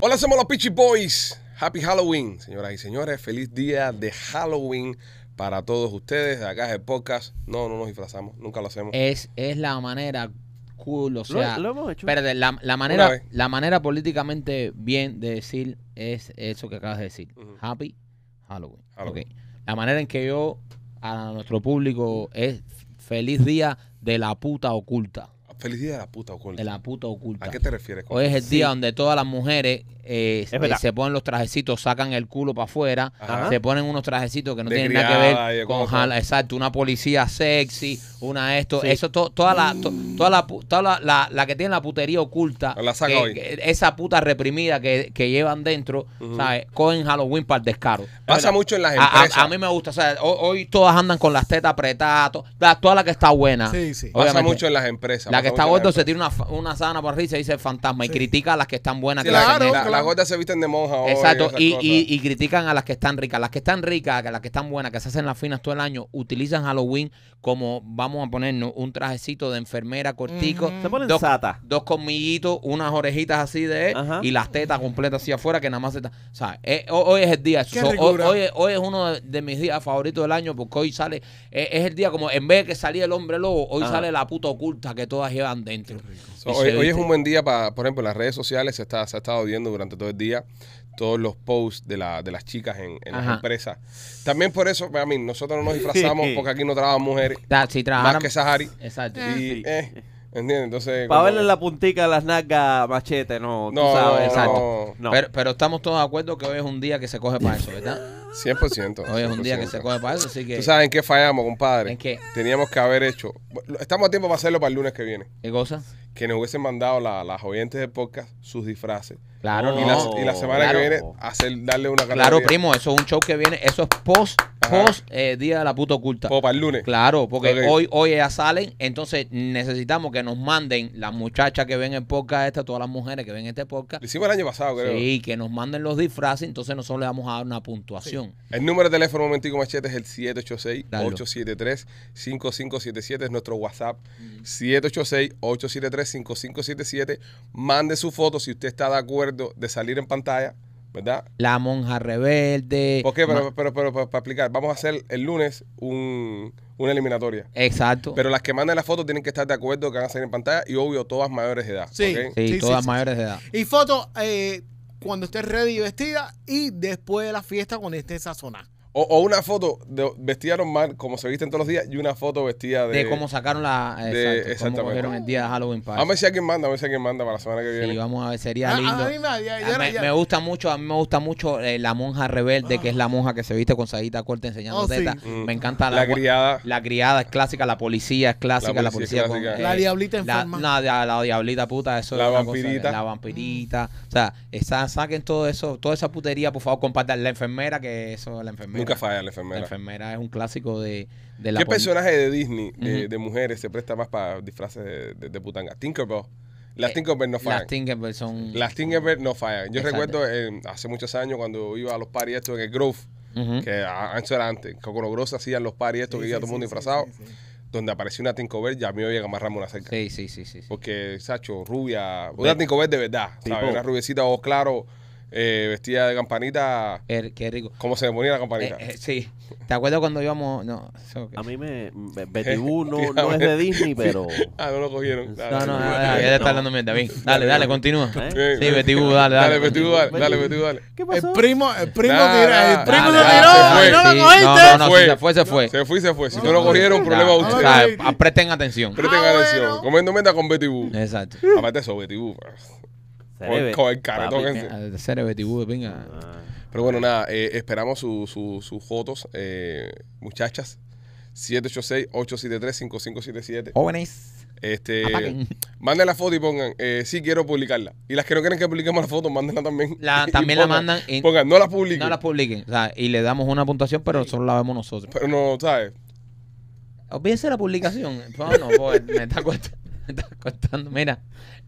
Hola, somos los Peachy Boys. Happy Halloween, señoras y señores. Feliz día de Halloween para todos ustedes. Acá es el podcast. No, no nos disfrazamos, nunca lo hacemos. Es, es la manera cool, o sea, la, manera, la manera políticamente bien de decir es eso que acabas de decir. Happy Halloween. La manera en que yo a nuestro público es feliz día de la puta oculta feliz de la puta oculta. De la puta oculta. ¿A qué te refieres? Con Hoy es el día donde todas las mujeres eh, eh, se ponen los trajecitos, sacan el culo para afuera, se ponen unos trajecitos que no tienen nada que ver con, jala, exacto, una policía sexy, una esto, eso, toda, la, toda, toda la, que tiene la putería oculta, esa puta reprimida que, llevan dentro, ¿sabes? Cogen Halloween para el descaro. Pasa mucho en las empresas. A, mí me gusta, o Hoy, todas andan con las tetas apretadas, toda, la que está buena. Sí, sí. Pasa mucho en las empresas esta está se tira una, una sana por arriba y se dice fantasma. Y critica a las que están buenas. que las gordas se visten de monja. Exacto. Y, critican a las que están ricas. Las que están ricas, que las que están buenas, que se hacen las finas todo el año, utilizan Halloween como, vamos a ponernos, un trajecito de enfermera cortico. dos, sata. Dos comillitos, unas orejitas así de él y las tetas completas así afuera que nada más se está. O sea, eh, hoy es el día. hoy, es, uno de mis días favoritos del año porque hoy sale. Eh, es el día como en vez de que salía el hombre lobo, hoy sale la puta oculta que todas van dentro. hoy, es un buen día para, por ejemplo, las redes sociales se, está, se ha estado viendo durante todo el día todos los posts de, la, de las chicas en, en las empresas. También por eso, a mí, nosotros no nos disfrazamos porque aquí no trabajan mujeres. Ah, más que Sahari. Exacto. Eh, Entonces. Para verle la puntica a las nalgas machete, no. sabes, no, Pero, pero, estamos todos de acuerdo que hoy es un día que se coge para eso, ¿verdad? 100%. Hoy es un día que se coge para así que... ¿Tú sabes en qué fallamos, compadre? ¿En qué? Teníamos que haber hecho... Estamos a tiempo para hacerlo para el lunes que viene. ¿Qué cosa? que nos hubiesen mandado las oyentes de podcast sus disfraces. Claro, Y la, semana que viene hacer, darle una Claro, primo, eso es un show que viene, eso es post, post eh, Día de la Puta Oculta. O para el lunes. Claro, porque hoy, hoy ya salen, entonces necesitamos que nos manden las muchachas que ven el podcast esta, todas las mujeres que ven este podcast. Lo hicimos el año pasado, creo. Sí, que nos manden los disfraces, entonces nosotros le vamos a dar una puntuación. El número de teléfono, momentico, machete, es el 786-873-5577, es nuestro WhatsApp. 786-873 5577. Mande su foto si usted está de acuerdo de salir en pantalla. ¿verdad? La monja rebelde. ¿Por qué? Pero, pero, para explicar, vamos a hacer el lunes un, una eliminatoria. Exacto. Pero las que manden la foto tienen que estar de acuerdo que van a salir en pantalla y obvio todas mayores de edad. Sí, todas mayores de edad. Y foto eh, cuando esté ready y vestida y después de la fiesta cuando esté sazonada. O, una foto de, vestida normal, como se visten todos los días, y una foto vestida de. De cómo sacaron la. Cómo cogieron el día de Halloween para. a ver si alguien manda, a ver si alguien manda para la semana que viene. Sí, vamos a ver, sería ah, lindo. a mí me, gusta mucho, a mí me gusta mucho eh, la monja rebelde, que es la monja que se viste con saguita corta enseñando oh, teta. Mm. Me encanta la, la, criada. La criada es clásica, la policía es clásica, la policía, la, clásica. Eh, la diablita en la, La, la, diablita puta, eso la vampirita. la vampirita. O sea, esa, saquen todo eso, toda esa putería, por favor, compartan. La enfermera, que eso, la enfermera. Nunca falla la enfermera. La enfermera es un clásico de, de la ¿Qué personaje de Disney, eh, de, mujeres, se presta más para disfraces de, de, putanga? Tinkerbell. Las eh, Tinkerbell no fallan. Las Tinkerbell son... Las Tinkerbell no fallan. Yo recuerdo eh, hace muchos años cuando iba a los parties estos en el Grove, que antes era antes, Cocoro Grosso hacían los parties estos que iba todo mundo disfrazado. Donde apareció una Tinkerbell, ya me iba a amarrarme una cerca. Sí, sí, sí, sí. Porque, Sacho, rubia, una Tinkerbell de verdad, ¿sabes? Una rubiecita, o claro eh, vestida de campanita. qué rico. ¿Cómo se ponía la campanita? Eh, eh, sí. ¿Te acuerdas cuando íbamos.? No, A mí me. Betty no, es de Disney, pero. ah, no lo cogieron. Dale, no, no, ya está hablando mierda bien. Dale, dale, ¿Eh? continúa. Sí, Betty dale, dale. Dale, Betty dale, dale, Betty dale. ¿Qué pasó? El primo, el primo tira, el primo tiró. No lo cogiste. No, se fue, se fue. Se fue, se fue. Si no lo cogieron, problema ustedes. Presten atención. Presten ah, atención. Comiendo mierda con Betty Boo. Exacto. Aparte eso, Betty pues. Con, el caretón ah. Pero bueno, nada, eh, esperamos sus fotos, eh, muchachas. 786-873-5577. Jóvenes. Este, manden la foto y pongan, eh, sí quiero publicarla. Y las que no quieren que publiquemos la foto, mándenla también. La, también la mandan. En, pongan, no la publiquen. No la publiquen. O sea, y le damos una puntuación, pero solo la vemos nosotros. Pero no, ¿sabes? Olvídense la publicación. No, no, pues, me está cuesta estás contando. Mira,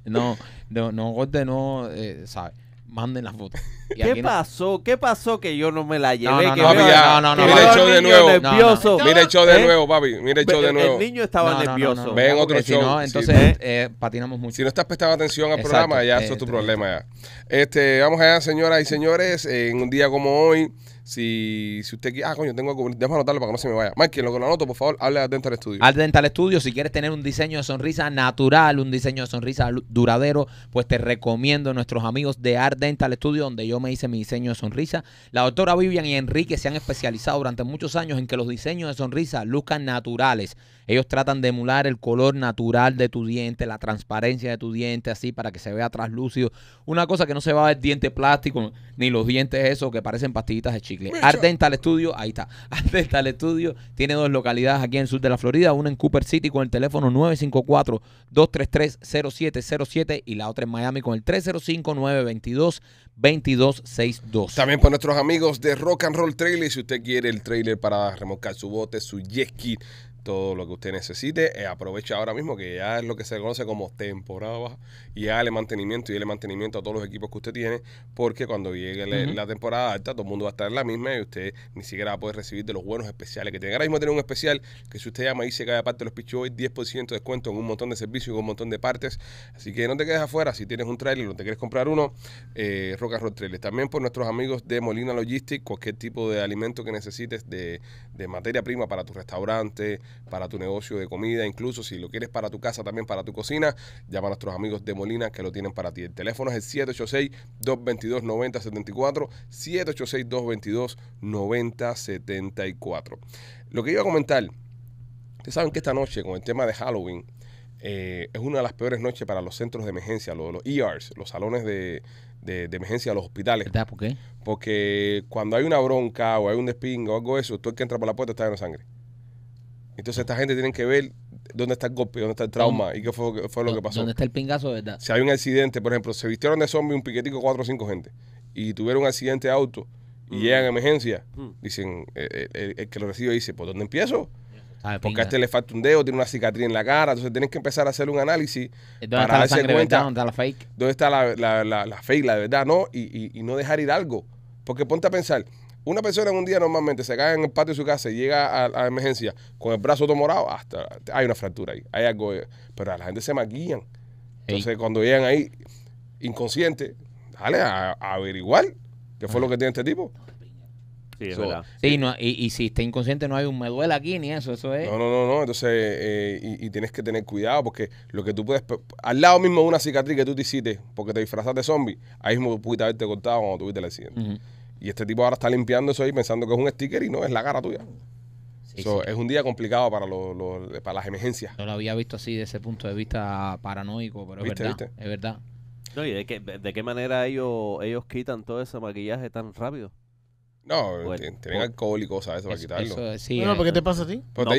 no, no, no, gote no, eh, ¿sabes? Manden la foto. ¿Qué pasó? ¿Qué pasó que yo no me la llevé? no, que no, no, no, mira el show de nuevo. Mira el show de ¿Eh? nuevo, papi. Mira el show de nuevo. El niño estaba nervioso. Ven otro show. si no, entonces ¿Eh? patinamos mucho. Si no estás prestando atención al programa, ya eso es tu eh, problema ya. Este, vamos allá, señoras y señores, en un día como hoy, si, si usted quiere, ah, coño, tengo que... déjame anotarlo para que no se me vaya. Mike, lo que lo anoto, por favor, hable de Ardental Studio. Al Dental Studio, si quieres tener un diseño de sonrisa natural, un diseño de sonrisa duradero, pues te recomiendo a nuestros amigos de Ardental Dental Studio, donde yo me hice mi diseño de sonrisa. La doctora Vivian y Enrique se han especializado durante muchos años en que los diseños de sonrisa lucan naturales ellos tratan de emular el color natural de tu diente, la transparencia de tu diente, así para que se vea traslúcido. Una cosa que no se va a ver diente plástico, ni los dientes esos que parecen pastillitas de chicle. Ardental Studio, ahí está. Ardental Studio tiene dos localidades aquí en el sur de la Florida, una en Cooper City con el teléfono 954-233-0707 y la otra en Miami con el 305-922. 2262. También para nuestros amigos de Rock and Roll Trailer, si usted quiere el trailer para remolcar su bote, su jet ski, todo lo que usted necesite. Eh, aprovecha ahora mismo que ya es lo que se conoce como temporada baja y dale mantenimiento y dale mantenimiento a todos los equipos que usted tiene, porque cuando llegue la, temporada alta, todo el mundo va a estar en la misma y usted ni siquiera va a poder recibir de los buenos especiales que tiene. Ahora mismo tiene un especial que si usted llama y se cae aparte los pitch 10% de descuento en un montón de servicios, con un montón de partes. Así que no te quedes afuera si tienes un trailer o te quieres comprar uno, Roca eh, Rock También por nuestros amigos de Molina Logistics, cualquier tipo de alimento que necesites de, de materia prima para tu restaurante, para tu negocio de comida, incluso si lo quieres para tu casa, también para tu cocina, llama a nuestros amigos de Molina que lo tienen para ti. El teléfono es el 786-222-9074, 786-222-9074. Lo que iba a comentar, ustedes saben que esta noche con el tema de Halloween, eh, es una de las peores noches para los centros de emergencia, los, ERs, los salones de, de, emergencia, los hospitales. está ¿Por qué? Porque cuando hay una bronca o hay un despingo o algo eso, Tú el que entra por la puerta está lleno de sangre. Entonces esta gente tiene que ver dónde está el golpe, dónde está el trauma y qué fue, lo que pasó. ¿Dónde está el pingazo, verdad? Si hay un accidente, por ejemplo, se vistieron de zombie un piquetico cuatro o cinco gente y tuvieron un accidente de auto y mm. llegan a emergencia, mm. dicen, eh, eh, el, que lo recibe dice, ¿por dónde empiezo? Ah, Porque a este le falta un dedo, tiene una cicatriz en la cara, entonces tienes que empezar a hacer un análisis ¿Dónde para está la sangre, cuenta dónde está la fake, dónde está la, fake, la verdad, no, y no dejar ir algo. Porque ponte a pensar, una persona en un día normalmente se cae en el patio de su casa y llega a, la emergencia con el brazo todo morado, hasta hay una fractura ahí, hay algo, eh, pero a la gente se maquillan. Entonces, cuando llegan ahí inconsciente, dale a, averiguar qué fue lo que tiene este tipo. Sí, y, si está inconsciente no hay un me duele aquí ni eso, eso es. No, no, no, Entonces, eh, y, tienes que tener cuidado porque lo que tú puedes. Al lado mismo de una cicatriz que tú te hiciste porque te disfrazaste de zombie, ahí mismo pudiste haberte cortado cuando tuviste la accidente. Y este tipo ahora está limpiando eso ahí pensando que es un sticker y no, es la cara tuya. Es un día complicado para, para las emergencias. No lo había visto así desde ese punto de vista paranoico, pero es verdad. Es verdad. No, ¿y de, qué, de qué manera ellos, ellos quitan todo ese maquillaje tan rápido? No, te tienen por... alcohol y eso, para quitarlo. no, no, ¿por qué te pasa a ti? porque,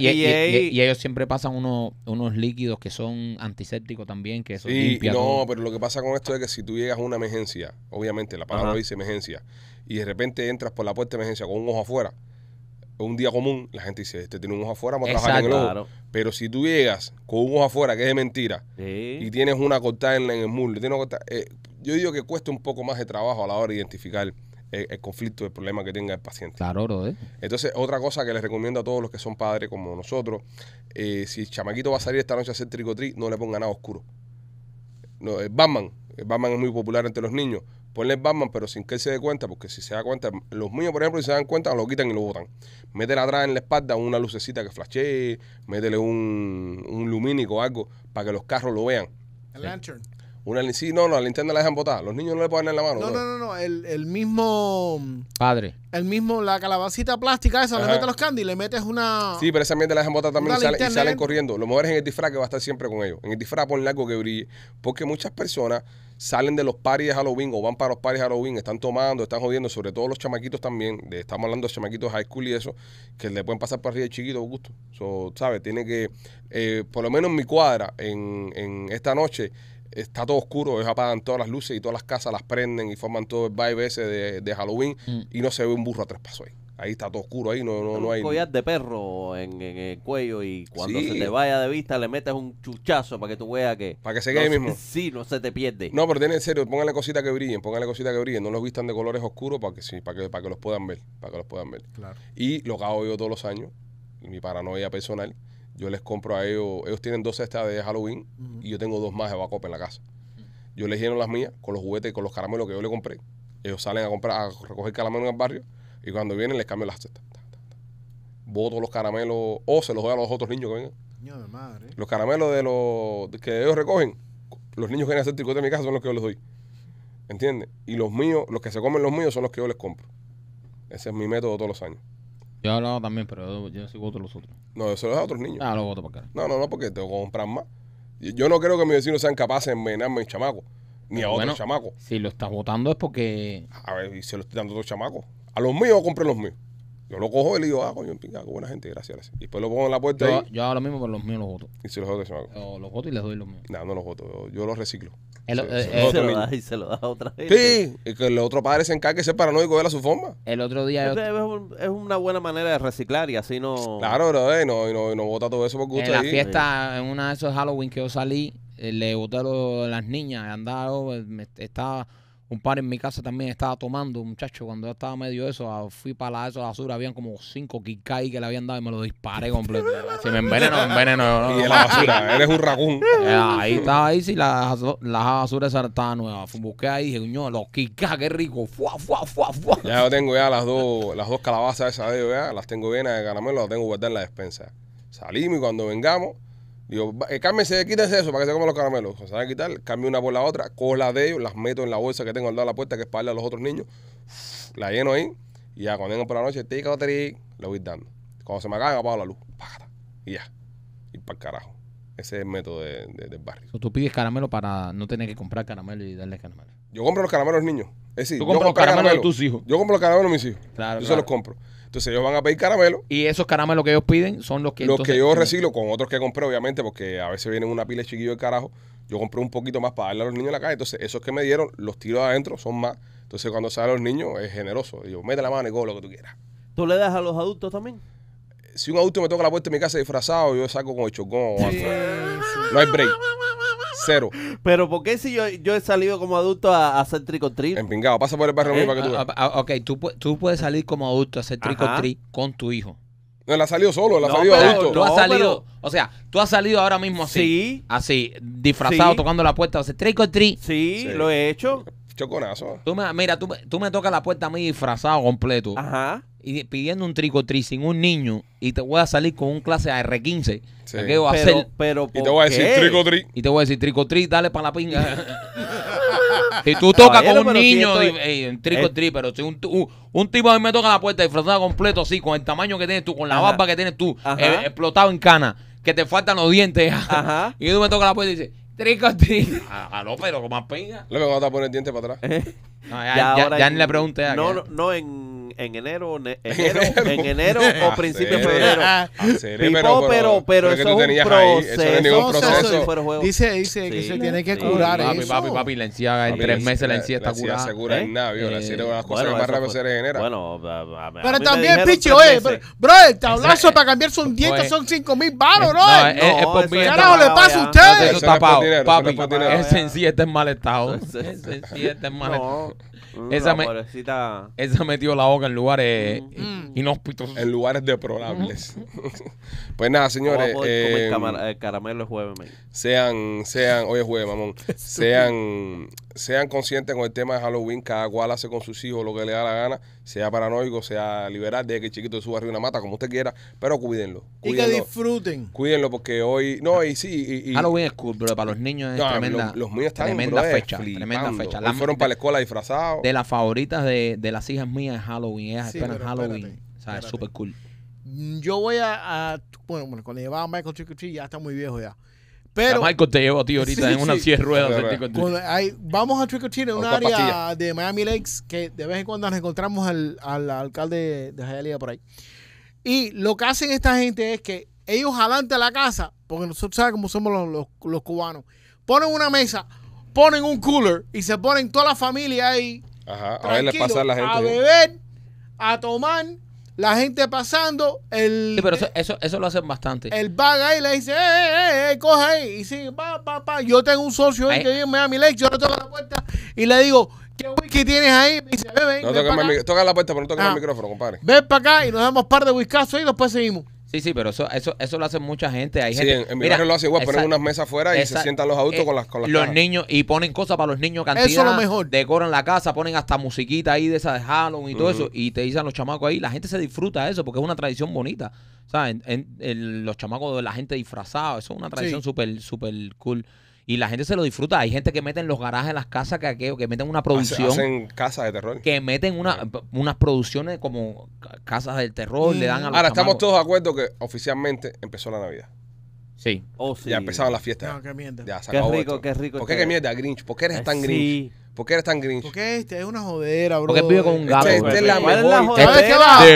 y, y, ellos siempre pasan unos, líquidos que son antisépticos también, que eso sí, No, pero lo que pasa con esto es que si tú llegas a una emergencia, obviamente la palabra dice emergencia, y de repente entras por la puerta de emergencia con un ojo afuera, un día común, la gente dice, este tiene un ojo afuera, vamos a trabajar en el Pero si tú llegas con un ojo afuera, que es mentira, y tienes una cortada en, el muro eh, yo digo que cuesta un poco más de trabajo a la hora de identificar el, conflicto, el problema que tenga el paciente. Claro, Entonces, otra cosa que les recomiendo a todos los que son padres como nosotros, eh, si el chamaquito va a salir esta noche a hacer tricotri, no le pongan nada oscuro. No, el eh, Batman, eh, Batman es muy popular entre los niños. Ponle Batman, pero sin que él se dé cuenta, porque si se da cuenta, los niños por ejemplo, si se dan cuenta, lo quitan y lo botan. Métele atrás en la espalda una lucecita que flashee, métele un, un lumínico algo para que los carros lo vean. El lantern. Una, sí, no, no, la linterna la dejan botar. Los niños no le pueden en la mano. No, pues. no, no, no. El, el mismo. Padre. El mismo, la calabacita plástica esa, le metes los candy, le metes una. Sí, pero esa mierda la dejan botar también y, salen, corriendo. Lo mejor es en el disfraz que va a estar siempre con ellos. En el disfraz ponle algo que brille. Porque muchas personas salen de los paris de Halloween o van para los paris de Halloween, están tomando, están jodiendo, sobre todo los chamaquitos también. estamos hablando de chamaquitos high school y eso, que le pueden pasar por arriba de chiquito, gusto. So, ¿Sabes? Tiene que. Eh, por lo menos en mi cuadra, en, en esta noche está todo oscuro, ellos apagan todas las luces y todas las casas las prenden y forman todo el vibe ese de, Halloween mm. y no se ve un burro a tres pasos ahí. Ahí está todo oscuro, ahí no, no, hay. collar de perro en, el cuello y cuando se te vaya de vista le metes un chuchazo para que tú veas que. Para que se quede mismo. Sí, no se te pierde. No, pero ten en serio, Póngale cositas que brillen, Póngale cositas que brillen. No los vistan de colores oscuros para que sí, para que, para que los puedan ver. Para que los puedan ver. Claro. Y lo que hago yo todos los años, mi paranoia personal, yo les compro a ellos, ellos tienen dos cestas de Halloween y yo tengo dos más de backup en la casa. Yo les lleno las mías con los juguetes y con los caramelos que yo les compré. Ellos salen a comprar, recoger caramelos en el barrio y cuando vienen les cambio las cestas. Voto los caramelos o se los doy a los otros niños que vengan. Los caramelos de los que ellos recogen, los niños que vienen a hacer tricote en mi casa son los que yo les doy. ¿Entiendes? Y los míos, los que se comen los míos son los que yo les compro. Ese es mi método todos los años. Yo he hablado también, pero yo, yo sí voto los otros. No, eso lo a otros niños. Ah, lo voto para acá. No, no, no, porque tengo que comprar más. Yo, no creo que mis vecinos sean capaces de envenenarme a chamaco. chamacos, ni a otros chamacos. Si lo estás votando es porque. A ver, y se lo estoy dando a otros chamacos. A los míos compré los míos. Yo lo cojo y le digo, ah, coño, pinga, ah, buena gente, gracias, Y después lo pongo en la puerta. Yo, ahí. yo ahora mismo pero los míos los voto. Y si los voto, hago. Yo los voto y les doy los míos. No, no los voto, yo, los reciclo. Él se, eh, lo da y se lo da a otra vez. Sí, y que el otro padre se encargue de ser paranoico de la a su forma. El otro día. Es una buena manera de reciclar y así no. Claro, pero eh, no, y no, no bota todo eso porque usted... En la fiesta, en una de esos Halloween que yo salí, eh, le boté a las niñas, andaba, estaba un par en mi casa también estaba tomando, muchacho, cuando yo estaba medio eso, fui para la, basura, habían como cinco kikai que le habían dado y me lo disparé completo. si me enveneno, enveneno. y en la basura, eres un ragún. Eh, ahí estaba ahí, sí, las la basura nuevas, estaba Busqué ahí y dije, coño, los kikai, qué rico. Ya tengo ya las dos, las dos calabazas esas de ellos, las tengo bien de caramelo, las tengo guardadas en la despensa. Salimos y cuando vengamos, Digo, eh, cálmese, quítense eso para que se coman los caramelos. Se van a quitar, cambio una por la otra, cojo la de ellos, las meto en la bolsa que tengo al lado de la puerta que es para a los otros niños, la lleno ahí y ya cuando vengan por la noche, tica, batería, le voy dando. Cuando se me caga, apago la luz. Y ya. Y para el carajo. Ese es el método de, del barrio. tú pides caramelo para no tener que comprar caramelo y darle caramelo. Yo compro los caramelos a los niños. Es tú compras yo compro los caramelos, a tus hijos. Yo compro los caramelos a mis hijos. Claro, yo se los compro. Entonces ellos van a pedir caramelo. Y esos caramelos que ellos piden son los que... Los que yo reciclo con otros que compré, obviamente, porque a veces vienen una pila de chiquillo de carajo. Yo compré un poquito más para darle a los niños en la calle. Entonces esos que me dieron, los tiro adentro, son más. Entonces cuando salen los niños es generoso. Y yo, mete la mano y coge lo que tú quieras. ¿Tú le das a los adultos también? Si un adulto me toca la puerta de mi casa disfrazado, yo saco con el chocón. algo así. No hay break. Cero. Pero ¿por qué si yo, yo he salido como adulto a, hacer tricotri? Empingado, pasa por el barrio mío eh, para que tú veas. ok, tú, puedes salir como adulto a hacer tricotri con tu hijo. No, él ha salido solo, él ha salido adulto. has salido, o sea, tú has salido ahora mismo así. Sí. Así, disfrazado, tocando la puerta, a hacer Sí, lo he hecho. Choconazo. mira, tú, tú me tocas la puerta a mí disfrazado completo. Ajá y pidiendo un tricotri sin un niño y te voy a salir con un clase r 15 ¿Qué voy a pero, hacer? Pero, y te voy a decir tricotri. Y te voy a decir tricotri, dale para la pinga. Si tú tocas con un niño, En tricotri, pero si un, un, tipo a mí me toca la puerta disfrazado completo, así, con el tamaño que tienes tú, con la barba que tienes tú, eh, explotado en cana, que te faltan los dientes. y tú me tocas la puerta y dices, Tricotri. Ah, aló, pero con más pinga. Lo que vas a poner dientes diente para atrás. ya, ya, ni le pregunté. No, no, no, en en, enero, enero, en enero o principio de febrero. Pipo, pero, pero, pero, eso es un proceso. eso no un proceso. proceso. Dice, dice sí, que se tiene que sí, curar papi, eso. Papi, papi, la encía, en tres meses la encía está curada. La se cura en ¿Eh? nada, La encía es una de las cosas más rápido se regenera. Bueno, pero también, picho oye, eh, bro, el tablazo para cambiar pues, son dientes eh, son cinco mil baros, bro. Es por mí. Carajo, le pasa a ustedes. Eso es tapado, papi. Es sencillo, está en mal estado. Es sencillo, está en mal estado. Mm, esa, me, esa, metió la boca en lugares mm. Eh, mm. inhóspitos. En lugares deplorables. pues nada, señores. No eh, eh, caramelo jueves, Sean, sean, hoy jueves, mamón. sean, sean conscientes con el tema de Halloween. Cada cual hace con sus hijos lo que le da la gana sea paranoico, sea liberal, de que chiquito suba arriba una mata, como usted quiera, pero cuídenlo. y que disfruten. Cuídenlo porque hoy, no, y sí. Halloween es cool, pero para los niños es tremenda. Los, los míos están tremenda fecha, tremenda fecha. fueron para la escuela disfrazados. De las favoritas de, las hijas mías es Halloween, es Halloween. o sea, es súper cool. Mm, yo voy a, bueno, bueno, cuando llevaba a Michael Trick ya está muy viejo ya. Pero, te llevo a ti ahorita en una 10 vamos a Trick en un área de Miami Lakes que de vez en cuando nos encontramos al, alcalde de Hialeah por ahí. Y lo que hacen esta gente es que ellos adelante a la casa, porque nosotros sabemos cómo somos los, cubanos, ponen una mesa, ponen un cooler y se ponen toda la familia ahí. Ajá, la gente. A beber, a tomar la gente pasando, el. pero eso, eso, lo hacen bastante. El paga ahí le dice, ¡eh, eh, eh! eh coge ahí. Y sigue, pa, pa, pa. Yo tengo un socio ahí, que me da mi ley, yo le toco la puerta y le digo, ¿qué whisky tienes ahí? Me dice, ven, ven. toca, la puerta, pero no toca el ah. micrófono, compadre. Ven para acá y nos damos par de whiskazos y después seguimos. Sí, sí, pero eso, eso, eso lo hace mucha gente. Hay sí, gente, en, lo hace igual, ponen unas mesas afuera y se sientan los adultos eh, con las con Los niños, y ponen cosas para los niños cantidad. Eso es lo mejor. Decoran la casa, ponen hasta musiquita ahí de esa de Halloween y todo eso. Y te dicen los chamacos ahí, la gente se disfruta de eso porque es una tradición bonita. En, los chamacos de la gente disfrazada, eso es una tradición súper, súper cool. Y la gente se lo disfruta. Hay gente que mete en los garajes, en las casas, que, que meten una producción. Hacen casas de terror. Que meten una, unas producciones como casas del terror, le dan Ahora, estamos todos de acuerdo que oficialmente empezó la Navidad. Sí. Oh, ya empezaron las fiestas. qué rico, qué rico. ¿Por qué qué mierda, Grinch? ¿Por qué eres tan sí. ¿Por qué eres tan grinch? Porque este es una jodera, bro. Porque vive con un este gato. es la jodera? jodera? va?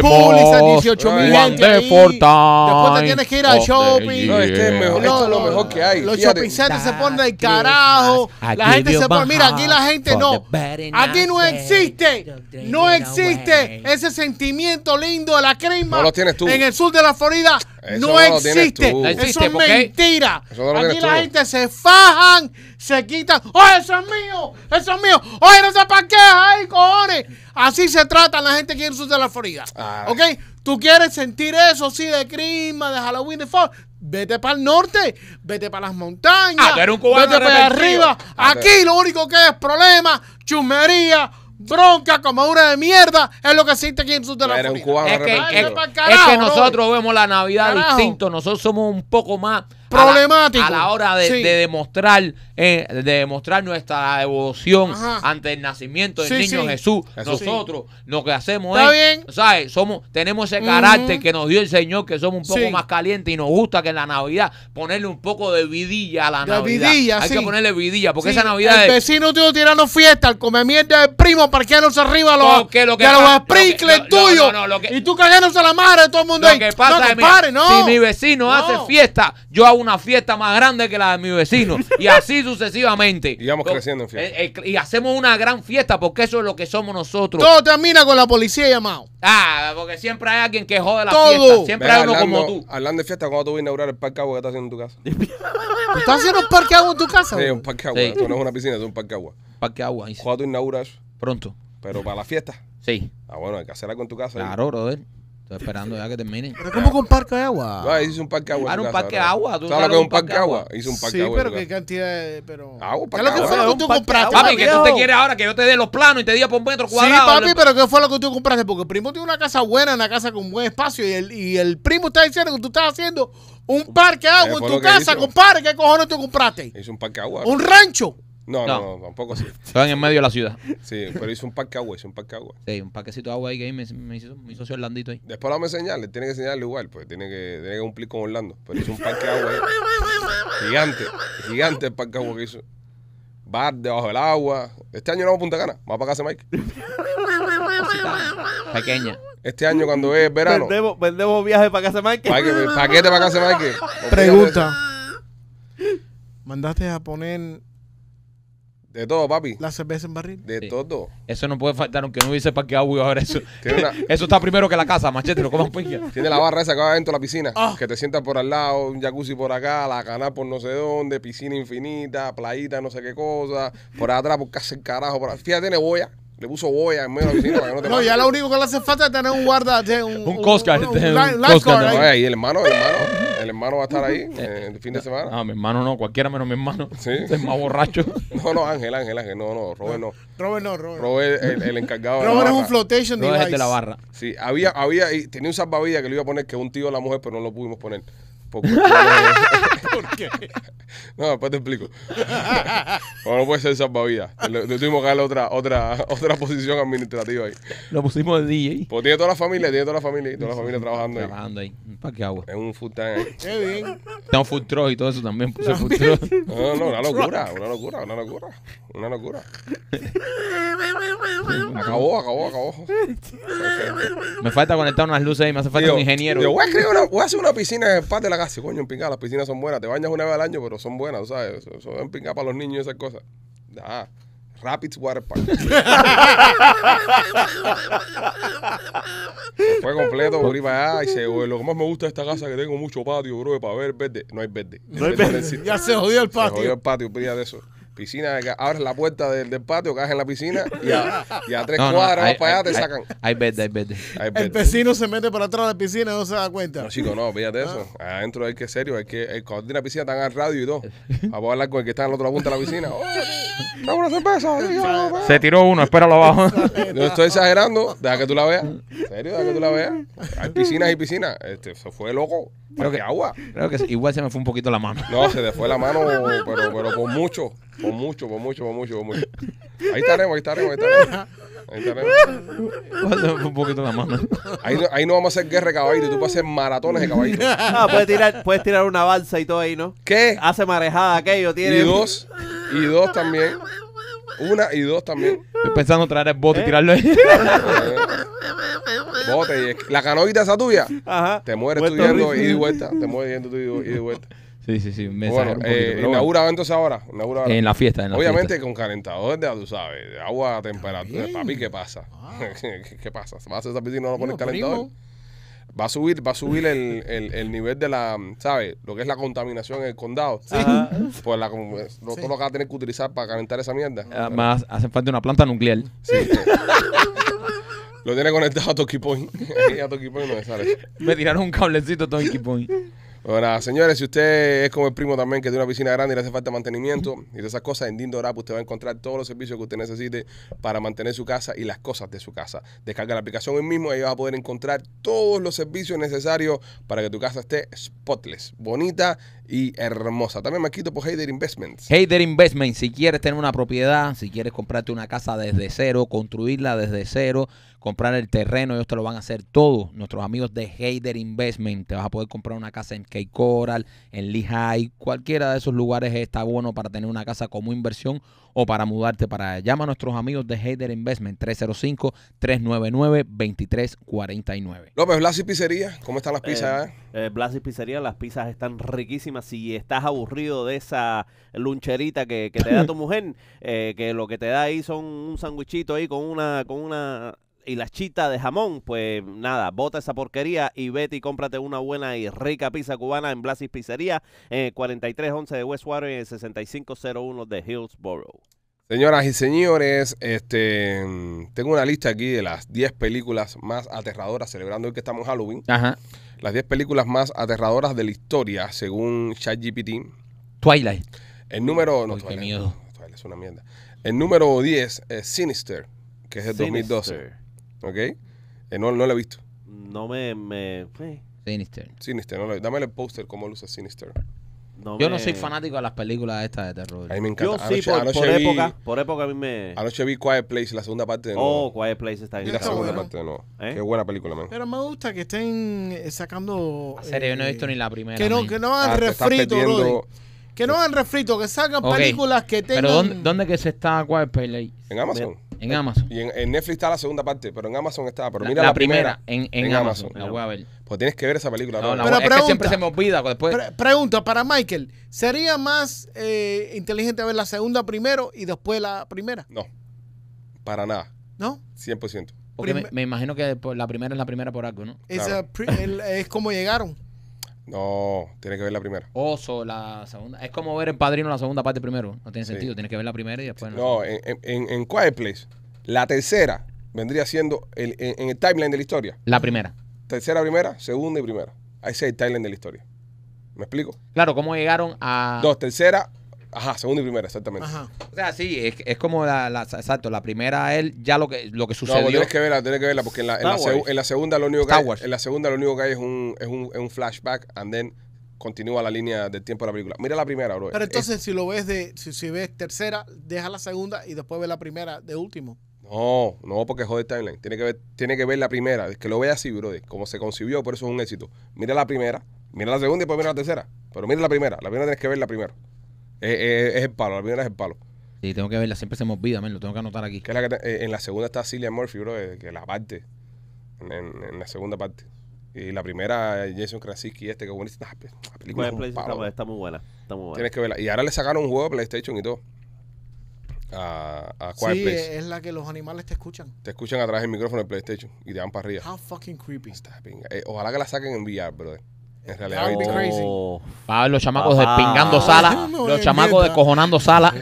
este 18 mil gente Después te tienes que ir al shopping. No, este es mejor. es lo mejor que hay. Los shopping centers se ponen del carajo. La gente se pone... Mira, aquí la gente no. Aquí no existe. No existe ese sentimiento lindo de la crema. No lo tienes tú. En el sur de la Florida no existe. Eso es mentira. Aquí la gente se fajan, se quitan. Oye, ¡Oh, eso es mío! ¡Eso es mío! ¡Oye, no para qué ahí, cojones! Así se trata la gente que sur de la Florida. Ah. ¿Ok? Tú quieres sentir eso, sí, de crima de Halloween, de Fall. Vete para el norte, vete para las montañas, ah, un vete para arriba. Ah, aquí lo único que es problema, chumería, bronca como una de mierda es lo que existe aquí en su teléfono. Es, que, es, que, nosotros vemos la Navidad distinto, nosotros somos un poco más problemático. A la, hora de, demostrar eh, de demostrar nuestra devoción ante el nacimiento del niño Jesús. Nosotros lo que hacemos es, bien? ¿sabes? Somos, tenemos ese carácter que nos dio el Señor, que somos un poco más calientes y nos gusta que en la Navidad ponerle un poco de vidilla a la Navidad. Hay que ponerle vidilla, porque esa Navidad el es... vecino tío tirando fiesta, al come mierda del primo, para que arriba los, que lo que de los sprinkles tuyos. y tú cagándose a la madre de todo el mundo. Lo que pasa es, si mi vecino hace fiesta, yo hago una fiesta más grande que la de mi vecino Y así sucesivamente. Y vamos creciendo en eh, eh, y hacemos una gran fiesta porque eso es lo que somos nosotros. Todo termina con la policía llamado. Ah, porque siempre hay alguien que jode la fiesta. Siempre hay uno como tú. Hablando de fiesta, cuando tú vas a inaugurar el parque agua que estás haciendo en tu casa? estás haciendo un parque agua en tu casa? Sí, un parque agua. no es una piscina, es un parque agua. Parque agua. ¿Cuándo tú inauguras? Pronto. ¿Pero para la fiesta? Sí. Ah, bueno, hay que hacer algo en tu casa. ¿eh? Claro, brother. Estoy esperando ya que termine. ¿Pero cómo con parque agua? Ah, un parque de agua. Ah, un parque de agua. ¿Tú sabes lo que es un parque de agua? Hice un parque de agua. Ah, sí, pero qué cantidad de. Pero... Ah, ¿Qué es lo que fue lo que tú compraste? Papi, ¿qué tú te quieres ahora que yo te dé los planos y te diga por metro cuadrado. Sí, papi, pues. pero ¿qué fue lo que tú compraste? Porque el primo tiene una casa buena, una casa con buen espacio y el, y el primo está diciendo que tú estás haciendo un parque de agua en tu casa, compadre. ¿Qué cojones tú compraste? Hice un parque de agua. ¿Un rancho? No, no, tampoco sí. Están en medio de la ciudad. Sí, pero hizo un parque agua, hizo un parque agua. Sí, un parquecito de agua ahí que ahí me, me hizo mi socio Orlandito ahí. Después lo vamos a enseñar, tiene que enseñarle igual, pues tiene que, cumplir con Orlando. Pero hizo un parque agua ahí. Gigante, gigante el parque agua que hizo. Bar debajo del agua. Este año no vamos a Punta Cana, vamos para casa Mike. Pequeña. Este año cuando es verano. Vendemos, viajes viaje para casa Mike. Paquete para casa Mike. Pregunta. ¿Mandaste a poner de todo, papi. La cerveza en barril. De todo. Eso no puede faltar, aunque no hubiese parqueado voy a ahora eso. eso está primero que la casa, machete, lo coman pilla. Pues tiene la barra esa que va adentro de la piscina. Ah. Que te sientas por al lado, un jacuzzi por acá, la canal por no sé dónde, piscina infinita, playita, no sé qué cosa. Por atrás, por casi el carajo. Fíjate, tiene boya. Le puso boya en medio de la piscina no te No, ya lo único que le hace falta es tener un guarda. Un, un, un, un, Y el hermano, el hermano el hermano va a estar ahí eh, el fin de eh, semana. Ah, mi hermano no, cualquiera menos mi hermano. Sí. Es más borracho. No, no, Ángel, Ángel, Ángel, no, no, Robert no. Robert no, Robert. Robert el, el encargado de Robert la es un flotation es de la barra. Sí, había, había, y tenía un salvavidas que le iba a poner que un tío de la mujer, pero no lo pudimos poner. ¿Por qué? No, después te explico. O no puede ser salvavidas. Le, le tuvimos que darle otra, otra, otra posición administrativa ahí. Lo pusimos de DJ. Pues tiene toda la familia, tiene toda la familia, toda la familia trabajando ahí. Trabajando ahí. Mm, ¿Para qué agua? Es un food time ahí. Qué bien. Tengo food truck y todo eso también. Puse No, no, una locura, una locura, una locura. Una locura. Acabó, acabó, acabó. Me falta conectar unas luces ahí, me hace falta un ingeniero. Yo voy a, voy a hacer una piscina en el de la casa coño, Las piscinas son buenas. Te bañas una vez al año, pero son buenas, ¿sabes? Son en para los niños y esas cosas. Ah, Rapids Water Park. Fue completo, lo que más me gusta de esta casa es que tengo mucho patio, bro, para ver verde. No hay verde. no hay verde. Ya se jodió el patio. el patio, de eso piscina, abres la puerta del, patio, caes en la piscina y a, tres cuadras para allá, te sacan. Hay verde, hay verde. El vecino se mete para atrás de la piscina y no se da cuenta. No, chico, no, fíjate ah. eso. Adentro hay que serio, hay que, cuando tiene la piscina están al radio y todo. a hablar con el que está en la otra punta de la piscina. se tiró uno, espéralo abajo. no estoy exagerando, deja que tú la veas. ¿En serio? Deja que tú la veas. Hay piscinas y piscinas. Este, se fue loco. Creo que agua. Creo que igual se me fue un poquito la mano. No, se le fue la mano, pero, pero por mucho. Por mucho, por mucho, por mucho, mucho. Ahí estaremos, ahí estaremos, ahí estaremos. Ahí estaremos. fue un poquito la mano. Ahí, no- ahí no vamos a hacer guerra de caballitos, tú puedes hacer maratones de caballitos. Ah, puedes tirar, puedes tirar una balsa y todo ahí, ¿no? ¿Qué? Hace marejada aquello, Y dos, y dos también. Una y dos también. Estoy pensando traer el bote y eh. tirarlo ahí. Eh. bote y la canoita esa tuya. Ajá. Te mueres tú y de vuelta. Te mueres yendo y de vuelta. Sí, sí, sí. Me bueno, poquito, eh, entonces ahora, En la fiesta, en la Obviamente con calentador, ya tú sabes, agua a temperatura. Papi, ¿qué pasa? Ah. ¿Qué pasa? va a esa piscina y no lo pones calentador? Va a subir, va a subir el, nivel de la, ¿sabes? Lo que es la contaminación en el condado. Sí. Pues la, como, lo, todo lo que va a tener que utilizar para calentar esa mierda. Ah, más hacen falta una planta nuclear. Sí. lo tiene conectado a Toki Point. a no me sale. Me tiraron un cablecito a Toki Point. Ahora, señores, si usted es como el primo también que tiene una piscina grande y le hace falta mantenimiento y de esas cosas, en Dindo Rap usted va a encontrar todos los servicios que usted necesite para mantener su casa y las cosas de su casa. Descarga la aplicación hoy mismo y ahí a poder encontrar todos los servicios necesarios para que tu casa esté spotless, bonita y hermosa. También me quito por Hader Investments. Hader Investments, si quieres tener una propiedad, si quieres comprarte una casa desde cero, construirla desde cero, comprar el terreno, ellos te lo van a hacer todo. Nuestros amigos de Hader Investment, te vas a poder comprar una casa en Key Coral, en Lehigh, cualquiera de esos lugares está bueno para tener una casa como inversión o para mudarte para allá. Llama a nuestros amigos de Hader Investment 305 399 2349. López Blas y Pizzería, ¿cómo están las pizzas? Eh, eh? Eh, Pizzería, las pizzas están riquísimas. Si estás aburrido de esa luncherita que, te da tu mujer, eh, que lo que te da ahí son un sandwichito ahí con una, con una y la chita de jamón, pues nada, bota esa porquería y vete y cómprate una buena y rica pizza cubana en Blasis Pizzería, eh, en 4311 de West Water y en 6501 de Hillsboro. Señoras y señores, este, tengo una lista aquí de las 10 películas más aterradoras celebrando hoy que estamos Halloween. Ajá las 10 películas más aterradoras de la historia, según ChatGPT. Twilight. El número. Twilight, qué miedo. es una mierda. El número 10 es Sinister, que es el 2012. ¿Ok? Eh, no, lo he visto. No me. Sinister. Sinister, no Dame el póster, cómo luce Sinister. Yo no soy fanático de las películas estas de terror. A mí me encanta. Yo sí, por, época. Por época a mí me. Anoche vi Quiet Place, la segunda parte de Oh, Quiet Place está ahí. Y la segunda parte de nuevo. ¿Eh? Qué buena película, man. Pero me gusta que estén eh, sacando. serie serio, yo no he visto eh, ni la primera. Que no, ah, que no hagan refrito, Que no hagan refrito, que sacan películas que tengan. Pero ¿dónde, dónde que se está Quiet Place? En Amazon. En eh, Amazon. Y en, Netflix está la segunda parte, pero en Amazon está. Pero mira la, primera, en, Amazon. La voy a ver. Pues tienes que ver esa película. No, pero siempre se me olvida. Después. pregunta para Michael: ¿sería más eh, inteligente ver la segunda primero y después la primera? No. Para nada. ¿No? 100%. Porque me, imagino que la primera es la primera por algo, ¿no? es como llegaron. No, tiene que ver la primera. Oso, la segunda. Es como ver el padrino la segunda parte primero. No tiene sentido, Tiene que ver la primera y después. No, en, en, Quiet Place, la tercera vendría siendo el, en, el timeline de la historia. La primera. Tercera, primera, segunda y primera. Ahí es el timeline de la historia. ¿Me explico? Claro, ¿cómo llegaron a. Dos, tercera, Ajá, segunda y primera, exactamente. Ajá. O sea, sí, es, como la, exacto, la primera él ya lo que lo que sucedió. No, tienes que verla, tienes que verla porque en la, segunda lo único que hay, en la segunda lo único que es un, flashback and then continúa la línea del tiempo de la película. Mira la primera, bro. Pero entonces si lo ves de si, ves tercera, deja la segunda y después ve la primera de último. No, no, porque jode timeline. Tiene que ver, tiene que ver la primera, que lo veas así, bro, como se concibió, por eso es un éxito. Mira la primera, mira la segunda y después mira la tercera. Pero mira la primera, la primera tienes que ver la primera. Eh, eh, es el palo, la primera es el palo. Sí, tengo que verla, siempre se me olvida, man, lo tengo que anotar aquí. es la que eh, en la segunda está Celia Murphy, bro, que que la parte. En, la segunda parte. Y la primera, Jason Krasinski, este, que bonito. La película es está, muy buena. Está muy buena. Tienes que verla. Y ahora le sacaron un juego de PlayStation y todo. A, a Quiet Sí, es la que los animales te escuchan. Te escuchan a través del micrófono de PlayStation y te dan para arriba. How fucking creepy. ojalá que la saquen en VR, brother. En realidad, Para los chamacos despingando sala los chamacos de descojonando sala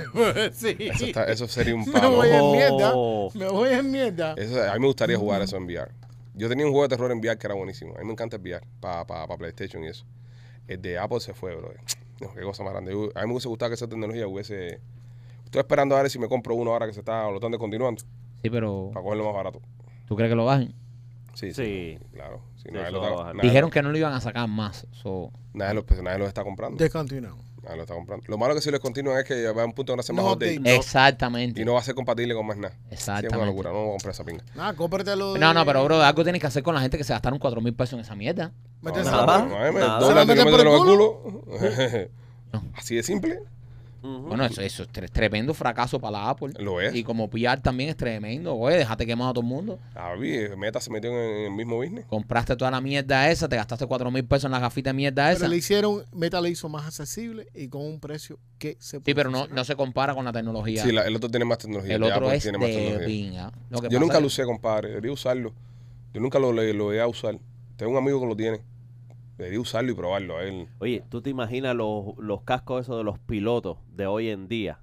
Eso, sería un Me voy en mierda. Me voy en mierda. a mí me gustaría jugar eso en VR. Yo tenía un juego de terror en VR que era buenísimo. A mí me encanta el VR para PlayStation y eso. El de Apple se fue, bro. No, qué cosa más grande. A mí me gusta que esa tecnología hubiese. Estoy esperando a ver si me compro uno ahora que se está lo están descontinuando Sí, pero para cogerlo más barato. ¿tú crees que lo bajen? sí, Sí. claro. Dijeron que no lo iban a sacar más. Nadie lo- pues, los está comprando. está comprando. Lo malo que si lo continúan es que va a un punto de una semana Exactamente. y no va a ser compatible con más nada. es una locura, no voy a comprar esa pinga. cómpratelo. No, no, pero bro, algo tienes que hacer con la gente que se gastaron 4 mil pesos en esa mierda. así de simple bueno, eso, eso, es tremendo fracaso para la Apple. Lo es. Y como PR también es tremendo. Oye, déjate quemado a todo el mundo. ver, Meta se metió en el mismo business. Compraste toda la mierda esa, te gastaste 4 mil pesos en la gafita de mierda esa. Pero le hicieron, Meta le hizo más accesible y con un precio que se puede Sí, pero no, no, se compara con la tecnología. Sí, el otro tiene más tecnología. El otro es tiene más tecnología. ¿ah? Yo nunca lo usé, compadre. Debería usarlo. Yo nunca lo, lo, lo voy a usar. Tengo un amigo que lo tiene. Debería usarlo y probarlo. A Oye, ¿tú te imaginas los, los cascos esos de los pilotos de hoy en día?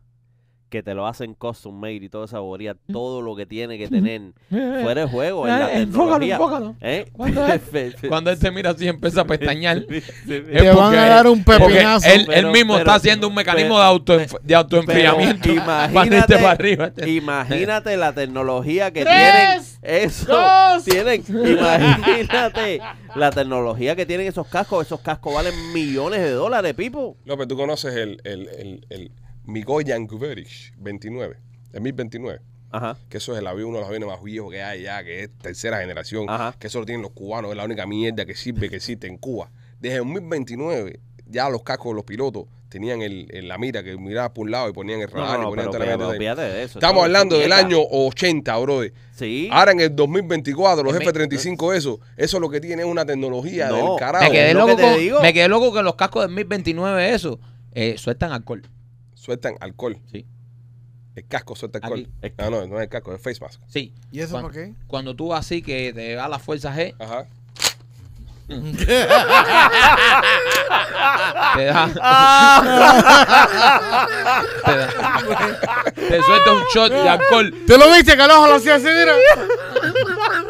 que te lo hacen custom made y toda esa bobería, mm. todo lo que tiene que tener fuera de juego. En la eh, enfócalo, enfócalo. ¿Eh? Cuando, él, cuando este mira así y empieza a pestañear, te van a dar un pepinazo. Él, mismo está haciendo un mecanismo de, auto de autoenfriamiento. Imagínate, imagínate la tecnología que tienen. Eso. Dos. Tienen, imagínate la tecnología que tienen esos cascos. Esos cascos valen millones de dólares, Pipo. López, tú conoces el, el, el, el Migoyan Guverich, 29, 2029. Ajá. Que eso es el avión, uno de los aviones más viejos que hay ya, que es tercera generación, Ajá. que eso lo tienen los cubanos, es la única mierda que sirve, que existe en Cuba. Desde 1029 ya los cascos de los pilotos tenían el, la mira que miraba por un lado y ponían el radar y ponían el pero, Estamos hablando del año 80, bro Sí. Ahora en el 2024, los F-35, eso, eso lo que tiene es una tecnología del carajo. Me quedé, loco que me quedé loco que los cascos del 2029, eso, eh, sueltan alcohol sueltan alcohol. Sí. El casco suelta alcohol. Ah, no, no, no es el casco, es el face mask. Sí. ¿Y eso por qué? Cuando tú así que te da la fuerza G, ¿eh? Ajá. te da. Ah. te da. Te suelta un shot de alcohol. ¿Te lo viste que el ojo lo hacía así, mira?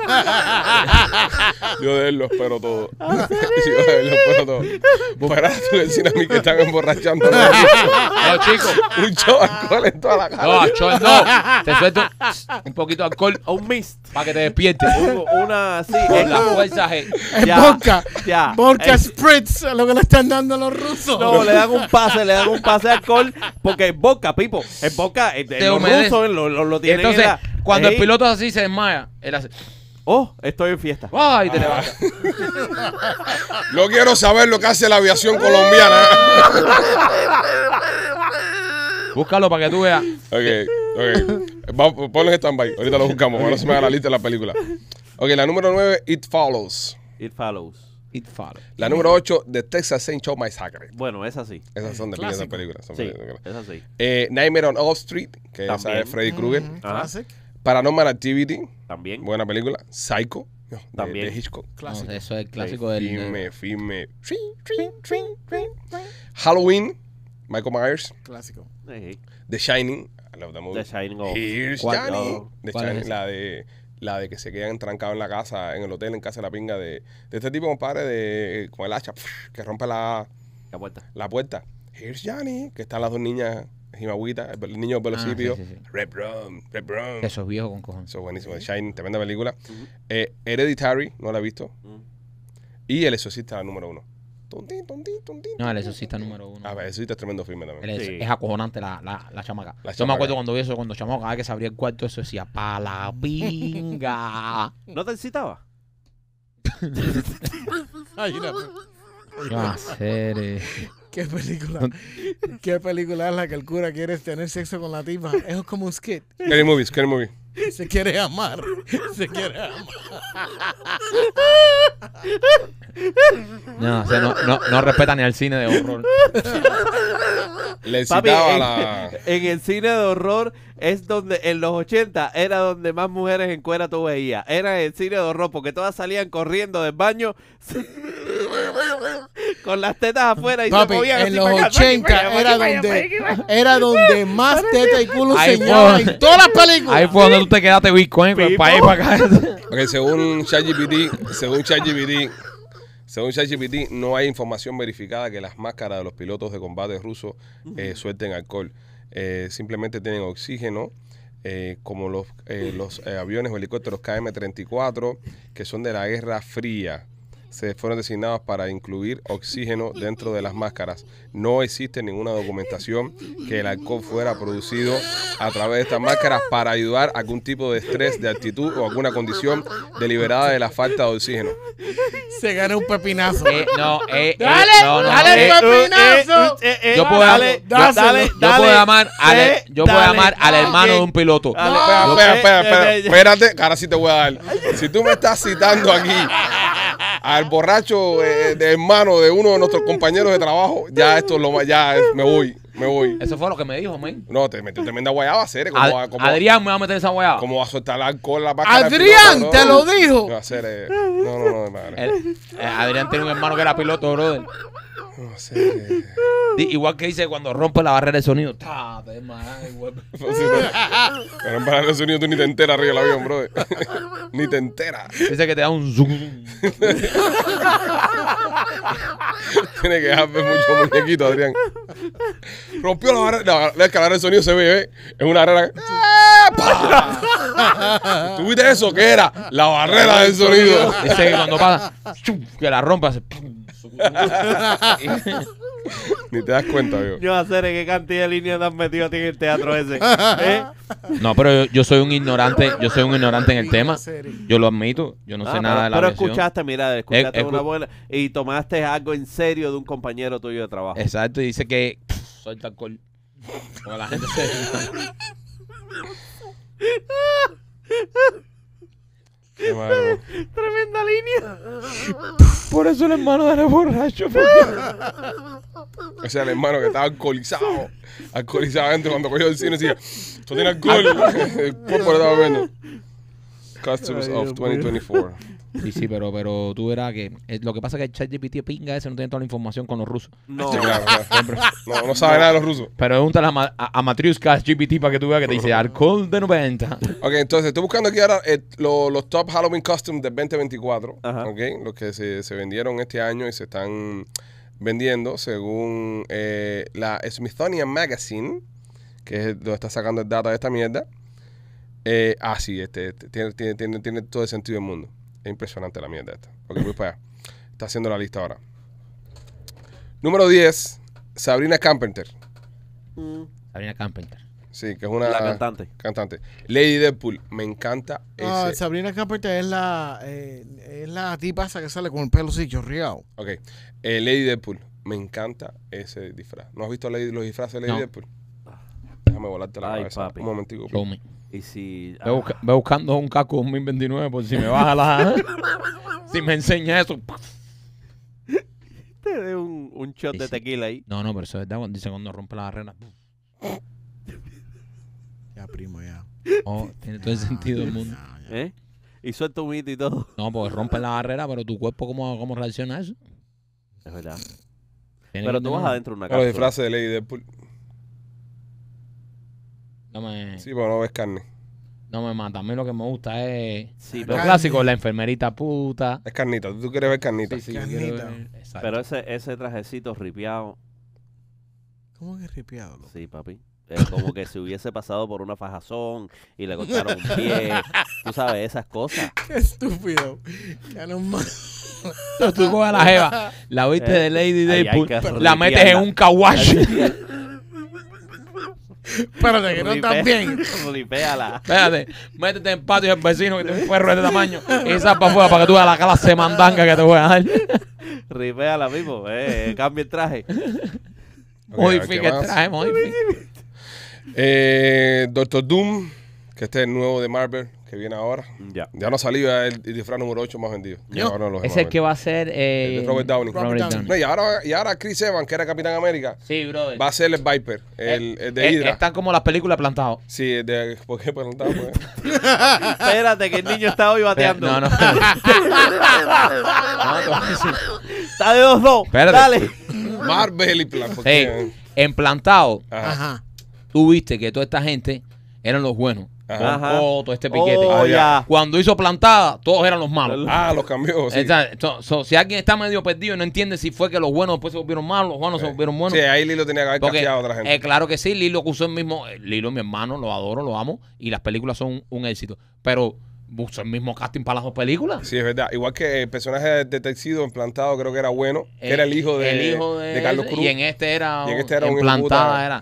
Yo de él lo espero todo. Yo de él lo espero todo. ¿Para tú decís a mí que están emborrachando. No, chicos. Un show alcohol en toda la cara. No, alcohol no. Te suelto un poquito de alcohol. Un mist. Para que te despiertes. Una así. En la fuerza eh. Es Ya, vodka. Spritz, lo que le están dando a los rusos. No, le dan un pase, le dan un pase de alcohol porque es boca, Pipo. Es boca. lo, entonces, cuando el piloto así se desmaya, él hace. Oh, estoy en fiesta. Ay, te ah. No quiero saber lo que hace la aviación colombiana. Búscalo para que tú veas. Ok, ok. ponlo en stand-by. Ahorita lo buscamos. Ahora se me da la lista de la película. Ok, la número 9, It Follows. It Follows. It Follows. La número 8, The Texas Chainsaw Massacre. Bueno, esa sí. Esas son de las películas. sí, Esa eh, Nightmare on Elm Street, que esa es Freddy Krueger. Mm, Classic. Paranormal Activity. También. Buena película. Psycho. También. De, Hitchcock. Clásico. eso es el clásico del. Firme, firme. Halloween. Michael Myers. Clásico. The Shining. I love the movie. The Shining of- oh. Here's Johnny. The Shining, la de la de que se quedan trancados en la casa, en el hotel, en casa de la pinga de, de este tipo, compadre, de, con el hacha, que rompe la, La puerta. la puerta. Here's Johnny, que están las dos niñas Jimagüita, el niño velocipio, ah, sí, sí, Red Rum, Red Eso es viejo con cojones. Eso es buenísimo. Shine, tremenda película. eh, Hereditary, no la he visto. Y El Exorcista número uno. Tontín, tontín, tontito. no, El Exorcista número uno. ver, ah, El Exorcista es tremendo filme también. Es, es acojonante la, la, la chamaca. Yo me acuerdo cuando vi eso, cuando chamaca, cada vez que se abría el cuarto, eso decía, pa' la pinga. ¿No te excitaba? Ay, no. Qué eh. ¿Qué película? ¿Qué película es la que el cura quiere tener sexo con la tipa? Es como un skit. ¿Qué movies scary movie. Se quiere amar. Se quiere amar. No, o sea, no, respeta ni al cine de horror. Le citaba en, la... en el cine de horror es donde, en los 80, era donde más mujeres en cuera tú veías. Era el cine de horror porque todas salían corriendo del baño. con las tetas afuera y se movían en los 80 era donde era donde más teta y culo se llevaban en todas las películas. Ahí fue donde tú te quedaste Bitcoin para acá. Porque según ChatGPT, según ChatGPT según ChatGPT, no hay información verificada que las máscaras de los pilotos de combate rusos eh, suelten alcohol. Eh, simplemente tienen oxígeno, eh, como los, los aviones o helicópteros KM-34, que son de la Guerra Fría se fueron designadas para incluir oxígeno dentro de las máscaras. No existe ninguna documentación que el alcohol fuera producido a través de estas máscaras para ayudar a algún tipo de estrés, de actitud o alguna condición deliberada de la falta de oxígeno. Se gana un pepinazo. Eh, eh, eh, no, dale, dale el pepinazo. yo puedo, dale, yo, puedo llamar al, yo puedo al hermano de un piloto. Espera, espera, espera, espérate, ahora sí te voy a dar. Si tú me estás citando aquí al borracho eh, de hermano de uno de nuestros compañeros de trabajo, ya esto lo ya me voy me voy. Eso fue lo que me dijo, man. No, te metió tremenda guayaba, Cere. Como, Adrián me va a meter esa guayaba. Como va a soltar el la vaca. Adrián, te lo dijo. No, No, no, madre. Eh, Adrián tiene un hermano que era piloto, brother. No sé. Igual que dice cuando rompe la barrera de sonido. ¡Ta! madre, la barrera de sonido tú ni te enteras arriba del avión, brother. ni te enteras. Dice que te da un zoom. Tiene que dejarme mucho muñequito, Adrián. Rompió la barrera. La, escalera del sonido se ve, ¿eh? Es una barrera. ¡Eh! ¡Ah! ¿Tuviste eso? ¿Qué era? La barrera del sonido. Dice que cuando pasa, que la rompa, hace. Ni te das cuenta, viejo. Yo, hacer qué cantidad de líneas te has metido a en el teatro ese. ¿Eh? No, pero yo, soy un ignorante, yo soy un ignorante en el tema. Yo lo admito, yo no ah, sé nada de la Pero escuchaste, mira, eh, escuchaste una buena y tomaste algo en serio de un compañero tuyo de trabajo. Exacto, y dice que suelta alcohol. Porque la gente se. Qué Tremenda línea. Por eso el hermano era borracho. porque- O sea, el hermano que estaba alcoholizado. Alcoholizado antes cuando cogió el cine decía, esto tiene alcohol. El cuerpo le estaba viendo. customs of 2024. Sí, sí, pero, pero tú verás que eh, lo que pasa es que el GPT pinga ese no tiene toda la información con los rusos. No, no, sabe nada de los rusos. Pero junta a, a, GPT para que tú veas que te dice alcohol de 90. Ok, entonces estoy buscando aquí ahora eh, los top Halloween costumes del 2024. los que se, vendieron este año y se están vendiendo según eh, la Smithsonian Magazine, que es donde está sacando el data de esta mierda. ah, sí, este, este tiene todo el sentido del mundo. Es impresionante la mierda esta. Ok, voy para allá. Está haciendo la lista ahora. Número 10, Sabrina Carpenter. Mm. Sabrina Carpenter. Sí, que es una la cantante. cantante. Lady Deadpool, me encanta. No, Sabrina Carpenter es la eh, es la tipa esa que sale con el pelo así chorreado. Ok. Eh, Lady Deadpool, me encanta ese disfraz. ¿No has visto los disfraces de Lady Deadpool? Déjame volarte la Ay, cabeza. Papi. Un momentico. Show y si. Ah, buscando un casco 1029 por pues, si me baja la. si me enseña eso. Te de un, un shot de tequila ahí. No, no, pero eso es verdad. cuando- Dice cuando rompe la barrera. Ya, primo, ya. Oh, tiene todo el sentido del mundo. ¿Eh? Y suelta un mito y todo. No, porque rompe la barrera, pero tu cuerpo, ¿cómo, cómo reacciona a eso? Es verdad. Pero tú vas adentro de una Los de disfraces de Lady Deadpool. No me... Sí, pero no ves carne. No me mata. A mí lo que me gusta es. Sí, lo clásico, la enfermerita puta. Es carnito Tú quieres ver carnita. Sí, sí, Pero ese, ese trajecito ripiado. ¿Cómo que ripiado? Sí, papi. Es como que se hubiese pasado por una fajazón y le cortaron un pie. Tú sabes, esas cosas. Qué estúpido. no más Tú coges a la jeva, la viste de eh, Lady Day, la metes en un kawashi. Espérate, que no ripéala, Espérate, métete en patio del vecino que tiene un perro de este tamaño y para afuera para que tú veas la clase mandanga que te voy a dar. Ripéala, mismo, eh, eh, cambia el traje. Okay, el traje, muy Eh, Doctor Doom, que este es el nuevo de Marvel, que viene ahora. Ya. Ya no salía el, el disfraz número 8 más vendido. No. es el que va a ser. Eh, Robert Downey. Robert Downey. y, ahora, y ahora Chris Evans, que era Capitán América, sí, brother. va a ser el Viper, eh, el, de eh, Hydra. Están como las películas plantados. Sí, ¿por qué plantado? Pues? Espérate, que el niño está hoy bateando. No, no. Está de dos dos. Espérate. Dale. Marvel y plan. Hey, en Ajá. tú viste que toda esta gente eran los buenos. Con este piquete. Oh, cuando hizo plantada, todos eran los malos. Ah, los cambió. si alguien está medio perdido y no entiende si fue que los buenos después se volvieron malos, los buenos se eh, volvieron buenos. Sí, ahí Lilo tenía que haber Porque, a otra gente. Eh, claro que sí, Lilo puso el mismo. Eh, Lilo, mi hermano, lo adoro, lo amo. Y las películas son un éxito. Pero usó el mismo casting para las dos películas. Sí, es verdad. Igual que el personaje de Texido implantado creo que era bueno. Eh, era el hijo de, Carlos Cruz. Y en este era, este era.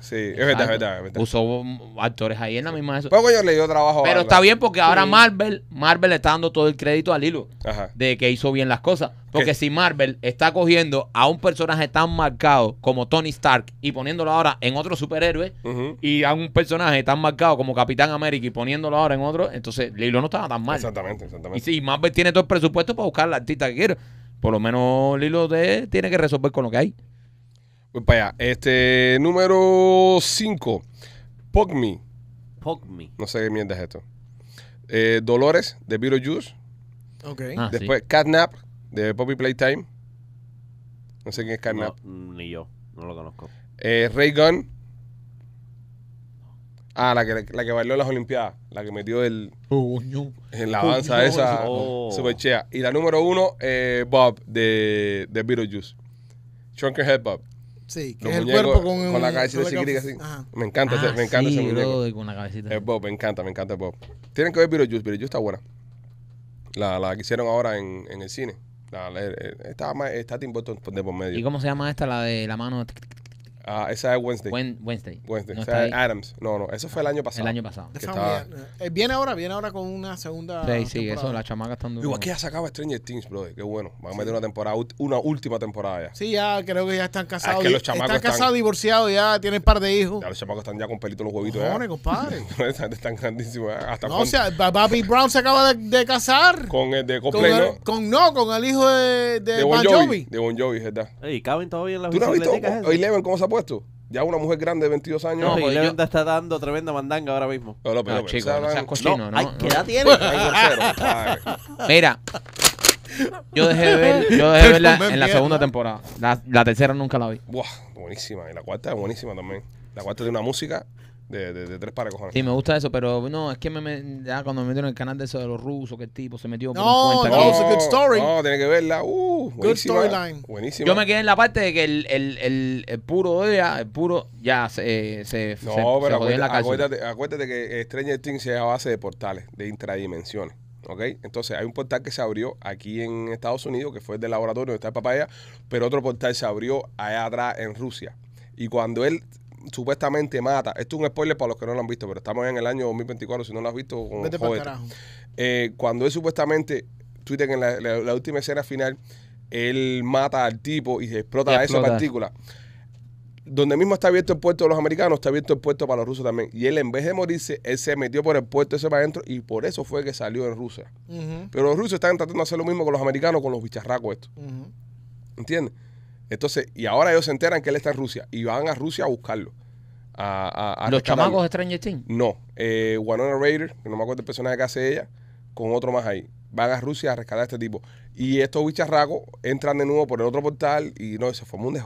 Sí, es verdad, es verdad, Usó actores ahí en la misma... Pero le dio trabajo Pero está bien porque ahora Marvel Marvel, le está dando todo el crédito a Lilo de que hizo bien las cosas. Porque si Marvel está cogiendo a un personaje tan marcado como Tony Stark y poniéndolo ahora en otro superhéroe y a un personaje tan marcado como Capitán América y poniéndolo ahora en otro, entonces Lilo no está tan Exactamente, exactamente. Y si Marvel tiene todo el presupuesto para buscar la artista que quiere. Por lo menos Lilo de tiene que resolver con lo que hay. Voy pues para allá. Este, número 5. Pogme. Pogme. No sé qué mierda es esto. Eh, Dolores, de Beetlejuice. Ah, Después, Catnap, de Poppy Playtime. No sé quién es Catnap. ni yo. No lo conozco. Eh, Ray Gun Ah, la que, la que bailó en las Olimpiadas, la que metió el. en la danza esa. Oh. Super chea. Y la número uno, eh, Bob, de, de Beetlejuice. Head Bob. Sí, que es el cuerpo con, con la cabecita de así. Me encanta, ese, ah, me encanta ese video. con cabecita. Bob, me encanta, me encanta Bob. Tienen que ver Beetlejuice, Beetlejuice está buena. La, la que hicieron ahora en, en el cine. La, eh, está, está Tim Burton de por medio. ¿Y cómo se llama esta, la de la mano? Ah, esa es Wednesday. Wednesday. Wednesday. esa es Adams. No, no, eso fue el año pasado. El año pasado. bien. Eh, viene ahora, viene ahora con una segunda. Sí, sí, eso, las chamacas están duras. Igual que ya sacaba Stranger Things, brother. Qué bueno. Van a meter una temporada, una última temporada ya. Sí, ya creo que ya están ah, casados. que los están chamacos están- casados, divorciados, ya tienen par de hijos. Ya los chamacos están ya con pelitos los huevitos. ya. compadre. están grandísimos. No, o sea, Bobby Brown se acaba de, casar. con el de Con ¿no? con no, con el hijo de, de, Bon Jovi. De Bon Jovi, ¿verdad? Ey, caben todavía en la ¿Tú no has cómo se puede? Ya una mujer grande de 22 años. No, pues está dando tremenda mandanga ahora mismo. Oh, ah, no, no, chico, no. ¿Qué tiene? Pues, mira, yo dejé de ver, en la segunda temporada. La, tercera nunca la vi. Buah, buenísima. Y la cuarta es buenísima también. La cuarta tiene una música de, de, tres para cojones. Sí, me gusta eso, pero no, es que me, ya cuando me metieron en el canal de eso de los rusos, que el tipo se metió por No, un cuenta. no, No, tiene que verla. Uh, buenísima. storyline. buenísimo Yo me quedé en la parte de que el, el, el, puro de el puro ya se, eh, se, No, pero en acuérdate, acuérdate- acuérdate que Stranger Things es a base de portales, de intradimensiones. ¿Ok? Entonces hay un portal que se abrió aquí en Estados Unidos, que fue el del laboratorio donde está el papá allá, pero otro portal se abrió allá atrás en Rusia. Y cuando él supuestamente mata. Esto es un spoiler para los que no lo han visto, pero estamos en el año 2024. Si no lo has visto, con eh, cuando él supuestamente, Twitter en la, última escena final, él mata al tipo y se explota, esa partícula. Donde mismo está abierto el puerto de los americanos, está abierto el puerto para los rusos también. Y él, en vez de morirse, él se metió por el puerto ese para adentro y por eso fue que salió en Rusia. Pero los rusos están tratando de hacer lo mismo con los americanos, con los bicharracos estos. ¿Entiendes? Entonces, y ahora ellos se enteran que él está en Rusia y van a Rusia a buscarlo. A, ¿Los chamacos de Stranger Things? No. Eh, a Raider, que no me acuerdo el personaje que hace ella, con otro más ahí. Van a Rusia a rescatar a este tipo. Y estos bicharracos entran de nuevo por el otro portal y no, se forma un de,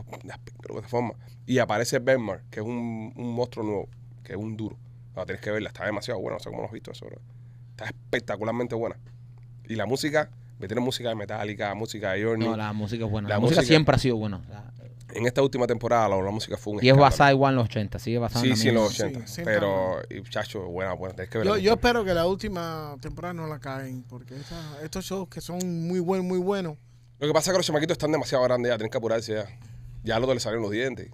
forma. Y aparece Benmar, que es un, monstruo nuevo, que es un duro. No, tienes que verla, está demasiado buena, no sé cómo lo has visto eso, Está espectacularmente buena. Y la música tiene música de Metallica, música de Journey. No, la música es buena. La, música, siempre ha sido buena. en esta última temporada la, música fue un Y es basada igual en los 80, sigue basada sí, en, sí, en los 80. pero, y, chacho, buena, buena. yo, espero que la última temporada no la caen, porque estos shows que son muy buenos, muy buenos. Lo que pasa es que los chamaquitos están demasiado grandes ya, tienen que apurarse ya. Ya los le salieron los dientes.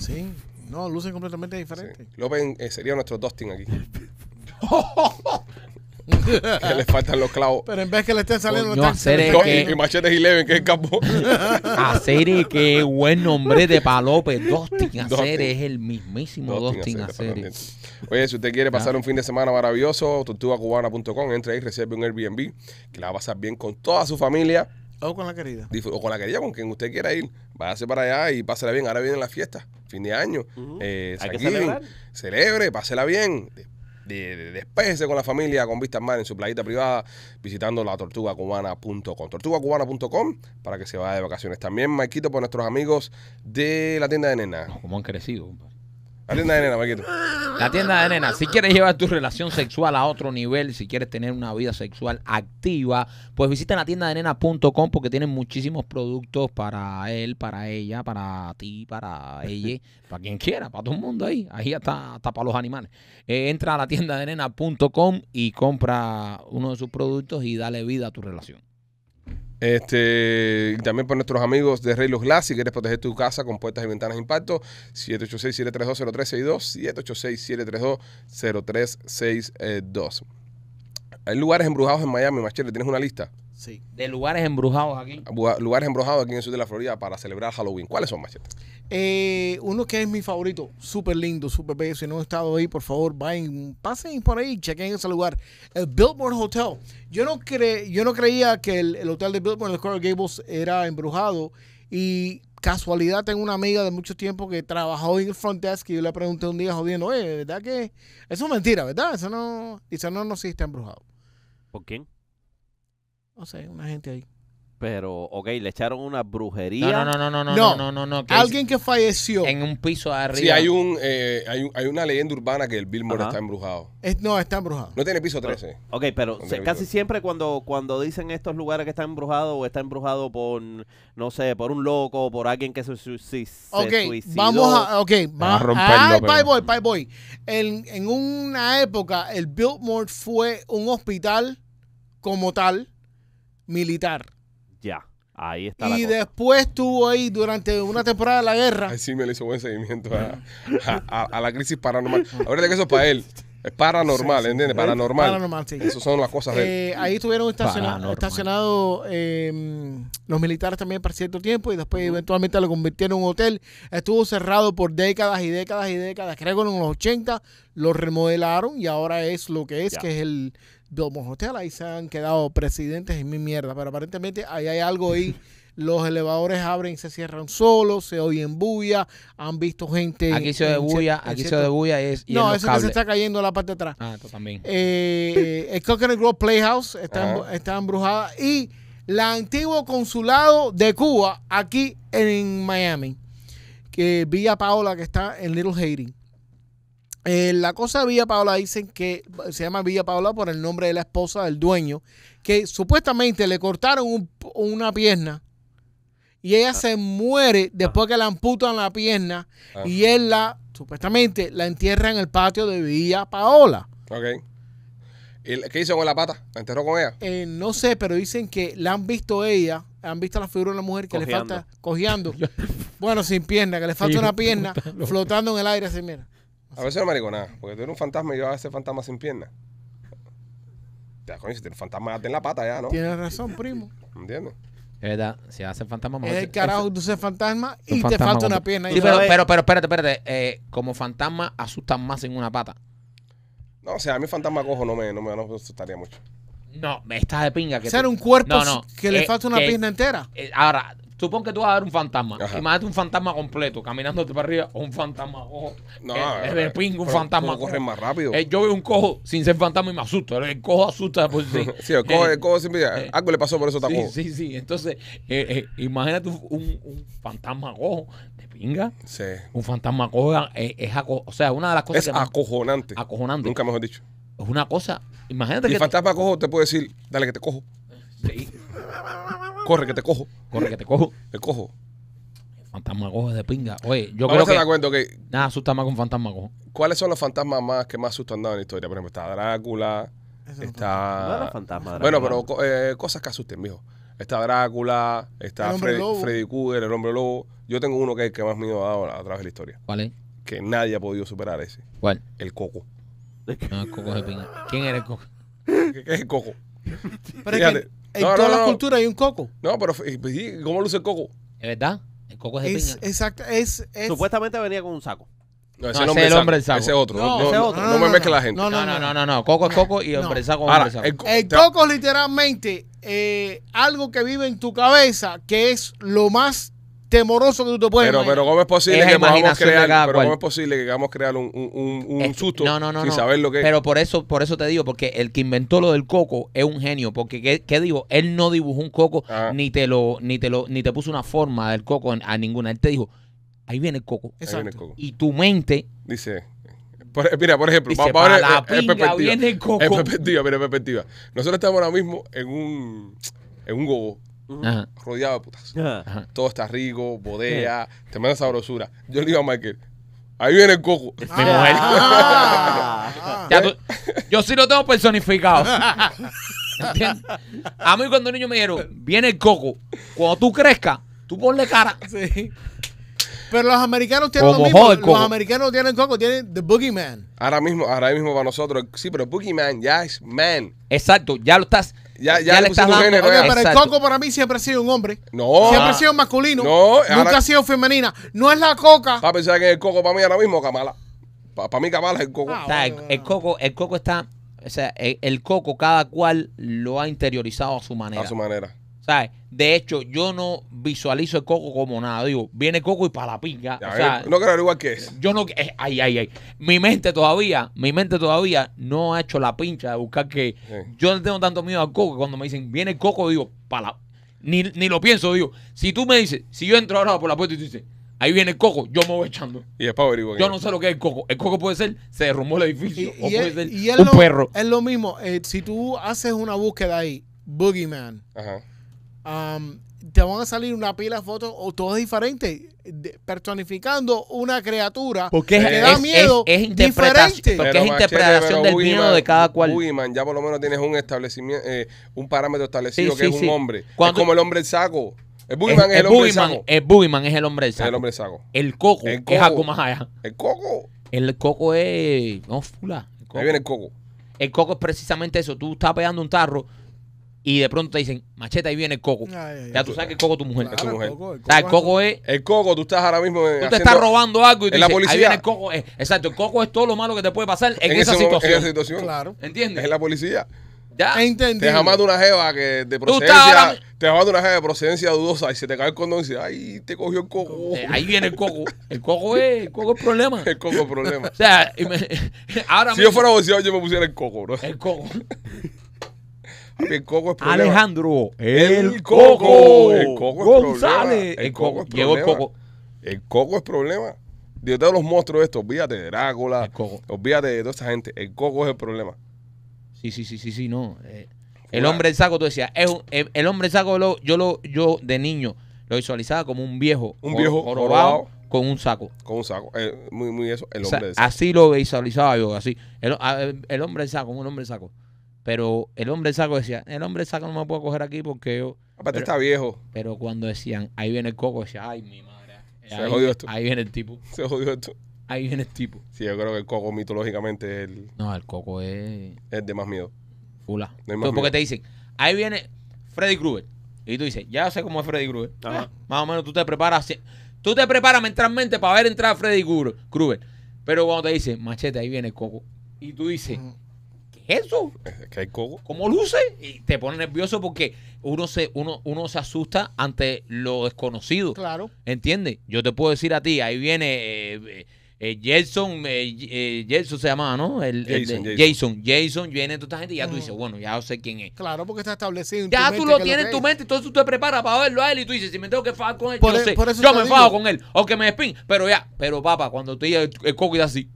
Sí, no, lucen completamente diferentes. López eh, sería nuestro Dustin aquí. que le faltan los clavos. Pero en vez que le estén saliendo no los tanques, y, Machetes que es campo qué buen nombre de palope. Dostin Hacer es el mismísimo Oye, si usted quiere pasar un fin de semana maravilloso, tortugacubana.com, entra ahí, recibe un Airbnb, que la va a pasar bien con toda su familia. O con la querida. O con la querida, con quien usted quiera ir. Váyase para allá y pásela bien. Ahora viene la fiesta fin de año. Eh, celebre, pásela bien de, de, con la familia con vistas mar en su playita privada visitando la tortuga tortugacubana.com. Tortugacubana.com para que se vaya de vacaciones. También, Maikito, por nuestros amigos de la tienda de nena. como han crecido, la tienda de nena, Paquito. La tienda de nena. Si quieres llevar tu relación sexual a otro nivel, si quieres tener una vida sexual activa, pues visita la tienda de nena.com porque tienen muchísimos productos para él, para ella, para ti, para ella, para quien quiera, para todo el mundo ahí. Ahí hasta, hasta para los animales. Eh, entra a la tienda de nena.com y compra uno de sus productos y dale vida a tu relación. Este, y también por nuestros amigos de Rey Los Glass, si quieres proteger tu casa con puertas y ventanas de impacto, 786-732-0362, 786-732-0362. Hay lugares embrujados en Miami, Machete, ¿tienes una lista? Sí. De lugares embrujados aquí. Lugares embrujados aquí en el sur de la Florida para celebrar Halloween. ¿Cuáles son, Machete? Eh, uno que es mi favorito, súper lindo, súper bello. Si no han estado ahí, por favor, vayan, pasen por ahí, chequen ese lugar. El Billboard Hotel. Yo no, yo no creía que el, hotel de Billboard, el Coral Gables era embrujado y casualidad tengo una amiga de mucho tiempo que trabajó en el front desk y yo le pregunté un día jodiendo, oye, eh, ¿verdad que eso es mentira, verdad? Eso no, dice, no, no, si está embrujado. ¿Por quién? No sé, una gente ahí. Pero, ok, le echaron una brujería. No, no, no, no, no, no, no, no. Alguien que falleció. En un piso arriba. Sí, hay, un, eh, hay, hay una leyenda urbana que el Billmore está embrujado. no, está embrujado. No tiene piso 13. Ok, pero casi siempre cuando, cuando dicen estos lugares que están embrujados o está embrujado por, no sé, por un loco, o por alguien que se, suicidó. Ok, vamos a. okay vamos a romperlo, En, en una época, el Biltmore fue un hospital como tal militar. Ya. Ahí está. Y después estuvo ahí durante una temporada de la guerra. sí, me le hizo buen seguimiento a, la crisis paranormal. Ahorita que eso es para él. Es paranormal, ¿entiendes? Paranormal. Paranormal, sí. Esas son las cosas de eh, ahí estuvieron estacionados eh, los militares también para cierto tiempo y después eventualmente lo convirtieron en un hotel. Estuvo cerrado por décadas y décadas y décadas. Creo que en los 80 lo remodelaron y ahora es lo que es, que es el dos Hotel. Ahí se han quedado presidentes en mi mierda, pero aparentemente ahí hay algo ahí. Los elevadores abren y se cierran solos, se oyen bulla, han visto gente. Aquí se oye bulla, aquí se oye bulla no, eso que se está cayendo la parte de atrás. Ah, esto también. Eh, el Coconut Grove Playhouse está, ah. está embrujada y la antiguo consulado de Cuba aquí en Miami, que Villa Paola, que está en Little Haiti. Eh, la cosa de Villa Paola dicen que se llama Villa Paola por el nombre de la esposa del dueño, que supuestamente le cortaron una pierna y ella se muere después que le amputan la pierna ah. y él la, supuestamente, la entierra en el patio de Villa Paola. Ok. ¿Y qué hizo con la pata? ¿La enterró con ella? Eh, no sé, pero dicen que la han visto ella, han visto la figura de la mujer que le falta cojeando. bueno, sin pierna, que le falta una pierna, flotando en el aire así, mira. A veces digo nada, porque tú eres un fantasma y yo a ese fantasma sin pierna. Ya, coño, si tienes fantasma, date en la pata ya, ¿no? Tienes razón, primo. ¿Entiendes? Es verdad, si ser fantasma, más. Es el carajo, tú seas fantasma y te falta una pierna. pero, pero, espérate, espérate. Eh, como fantasma asustan más en una pata. No, o sea, a mí fantasma cojo no me, no me, no me asustaría mucho. No, estás de pinga. que Ser un cuerpo que le eh, falta una pierna entera. Eh, ahora, Supongo que tú vas a ver un fantasma. Imagínate un fantasma completo, caminándote para arriba, o un fantasma ojo. Oh, no, no. Eh, es eh, el eh, pingo, un fantasma. Corre más rápido. yo veo un cojo sin ser fantasma y me asusto. El cojo asusta por sí. sí, el cojo, el cojo algo le pasó por eso tampoco? sí, Sí, sí. Entonces, imagínate un, fantasma cojo de pinga. Sí. Un fantasma cojo es, es aco O sea, una de las cosas. Es acojonante. acojonante. Nunca mejor dicho. Es una cosa. Imagínate que. El fantasma cojo te puede decir, dale que te cojo. Sí. Corre que te cojo. Corre que te cojo. Te cojo. Fantasma cojo de pinga. Oye, yo me creo que... que... Nada asusta más con fantasma cojo. ¿Cuáles son los fantasmas más que más asustan dado en la historia? Por ejemplo, está Drácula, está... fantasma, Drácula. Bueno, pero eh, cosas que asusten, mijo. Está Drácula, está Freddy Krueger, el hombre lobo. Yo tengo uno que es el que más miedo ha dado a través de la historia. ¿Cuál es? Que nadie ha podido superar ese. ¿Cuál? El coco. No, el coco de pinga. ¿Quién era el coco? ¿Qué, es el coco? en toda todas cultura hay un coco. No, pero pues, ¿cómo luce el coco? ¿Es verdad? El coco es de piña. Exacto, es, Supuestamente venía con un saco. No, ese, no, es el hombre del saco. Ese otro. No, ese otro. no, me mezcle la gente. No, no, no, no, no, Coco es coco y hombre saco es hombre saco. El, coco el coco literalmente eh, algo que vive en tu cabeza, que es lo más temoroso que tú te puedes pero, Pero ¿cómo es posible, que, podamos crear, pero ¿cómo es posible que a crear un, susto sin saber lo que Pero es. por eso, por eso te digo, porque el que inventó lo del coco es un genio. Porque, ¿qué, digo? Él no dibujó un coco, ah. ni te lo, ni te lo, ni te puso una forma del coco a ninguna. Él te dijo, ahí viene el coco. Exacto Y tu mente. Dice. mira, por ejemplo, dice, a pinga Viene el coco. En perspectiva, mira, en perspectiva. Nosotros estamos ahora mismo en un, en un gobo rodeado de putas. Todo está rico, bodea, tremenda sabrosura. Yo le digo a Michael, ahí viene el coco. mi mujer. Ah. yo sí lo tengo personificado. A mí cuando niño me dijeron, viene el coco. Cuando tú crezcas, tú ponle cara. Sí. Pero los americanos tienen lo mismo. Los americanos tienen coco, tienen The Boogeyman. Ahora mismo, ahora mismo para nosotros, sí, pero Boogeyman ya es man. Exacto, ya lo estás ya, eh, ya, ya le, dando género. Oye, pero el coco para mí siempre ha sido un hombre. Siempre ha sido masculino. No. Nunca ha sido femenina. No es la coca. para ah, pensar que el coco para mí ahora mismo Camala? Para, mí Camala es el coco. Ah, el, coco. El coco está... O sea, el, el, coco cada cual lo ha interiorizado a su manera. A su manera. De hecho, yo no visualizo el coco como nada. Digo, viene coco y para la o sea, igual que es. Yo no. Eh, ay, ay, ay. Mi mente todavía, mi mente todavía no ha hecho la pincha de buscar que. Yo no tengo tanto miedo al coco cuando me dicen, viene el coco, digo, para Ni, lo pienso, digo. Si tú me dices, si yo entro ahora por la puerta y tú dices, Ahí viene el coco, yo me voy echando. Y Yo no sé lo que es el coco. El coco puede ser, se derrumbó el edificio. Y, o puede ser un perro. Es lo mismo. Eh, si tú haces una búsqueda ahí, Boogeyman. Ajá Um, te van a salir una pila de fotos o todo diferente personificando una criatura porque que le da miedo es, diferente. Porque es interpretación del miedo de cada cual. Boogeyman, ya por lo menos tienes un establecimiento, eh, un parámetro establecido que es un hombre. es como el hombre del saco. El Boogeyman es, el, hombre saco. El es el hombre El saco. El coco, el coco es allá El coco. El coco es... Ahí viene el coco. El coco es precisamente eso. Tú estás pegando un tarro, y de pronto te dicen, macheta, ahí viene el coco. ya tú sabes que el coco es tu mujer. El, coco, es... El coco, tú estás ahora mismo... Eh, tú te estás robando algo y te en la policía. ahí viene el coco. Eh, exacto, el coco es todo lo malo que te puede pasar en, esa situación. En esa situación. Claro. ¿Entiendes? Es la policía. Ya. Entendí. Te jamás de una jeva que de procedencia. Te jamás de una jeva de procedencia dudosa y se te cae el condón y dice, ay, te cogió el coco. Eh, ahí viene el coco. El coco es el, coco es problema. El coco es problema. O sea, ahora Si yo fuera bolsillo, yo me pusiera el coco, bro. El coco. El coco es Alejandro. El, coco. El coco González. El coco es problema. El coco. El coco es problema. De los monstruos estos, olvídate de Drácula, olvídate de toda esa gente. El coco es el problema. Sí, sí, sí, sí, sí, no. Eh, el hombre del saco, tú decías, el, hombre del saco yo lo, yo de niño lo visualizaba como un viejo, Un viejo con un saco. Con un saco. Eh, muy, muy eso. así lo visualizaba yo, así. Ah, el, el hombre del saco, un hombre del saco. Pero el hombre saco decía, el hombre del saco no me puedo coger aquí porque yo... Aparte ah, está viejo. Pero cuando decían, ahí viene el coco, decía, ay, mi madre. Se jodió esto. Ahí viene el tipo. Se jodió esto. Ahí viene el tipo. Sí, yo creo que el coco mitológicamente es el... No, el coco es... Es de más miedo. Fula. No porque te dicen, ahí viene Freddy Krueger. Y tú dices, ya sé cómo es Freddy Krueger. Eh, más o menos tú te preparas... Tú te preparas mentalmente para ver entrar a Freddy Krueger. Pero cuando te dicen, machete, ahí viene el coco. Y tú dices, eso? que hay coco. ¿Cómo luce? Y te pone nervioso porque uno se, uno, uno se asusta ante lo desconocido. Claro. ¿Entiendes? Yo te puedo decir a ti, ahí viene eh, eh, Jason, eh, eh, eh, se llamaba, ¿no? El, Jason, Jason, Jason. viene toda esta gente y ya tú dices, bueno, ya sé quién es. Claro, porque está establecido. ya tú lo tienes en tu mente, entonces tú te preparas para verlo a él y tú dices, si me tengo que fajar con él, yo, e-, me fajo con él, o que me despin, pero ya, pero papá, cuando te llega el, coco y así,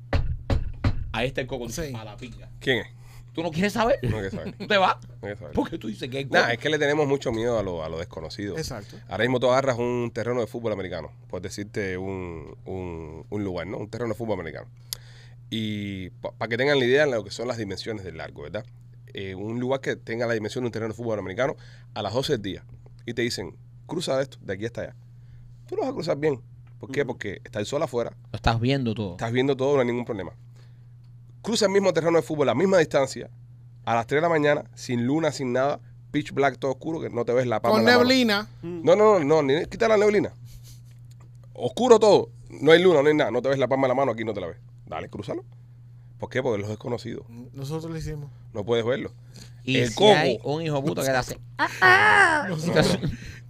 ahí está el coco, a la pinga. ¿Quién es? Tú no quieres saber. No quieres saber. te vas. No quieres saber. Porque tú dices que es es que le tenemos mucho miedo a lo, a lo desconocido. Exacto. Ahora mismo tú agarras un terreno de fútbol americano, por decirte un, un, un lugar, ¿no? Un terreno de fútbol americano. Y para que tengan la idea de lo que son las dimensiones del largo, ¿verdad? Eh, un lugar que tenga la dimensión de un terreno de fútbol americano a las 12 del Y te dicen, cruza esto, de aquí hasta allá. Tú lo vas a cruzar bien. ¿Por qué? Porque está el sol afuera. Lo estás viendo todo. Estás viendo todo, no hay ningún problema cruza el mismo terreno de fútbol, la misma distancia, a las 3 de la mañana, sin luna, sin nada, pitch black, todo oscuro, que no te ves la palma. Con la neblina. Mm. No, no, no, no, ni quita la neblina. Oscuro todo, no hay luna, no hay nada, no te ves la palma de la mano, aquí no te la ves. Dale, crúzalo. ¿Por qué? Porque los desconocidos. Nosotros lo hicimos. No puedes verlo. Y el si un hijo puto que hace. Ah, ah"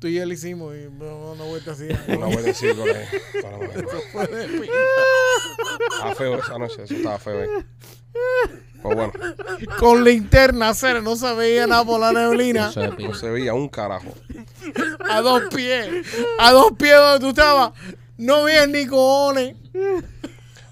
tú y él hicimos y no, no vuelta así. Una vuelta así con él. Estaba feo esa noche, estaba feo. Pues bueno. Con linterna, cero, no se veía nada por la neblina. No se, veía un carajo. A dos pies, a dos pies donde tú estabas, no veías ni cojones.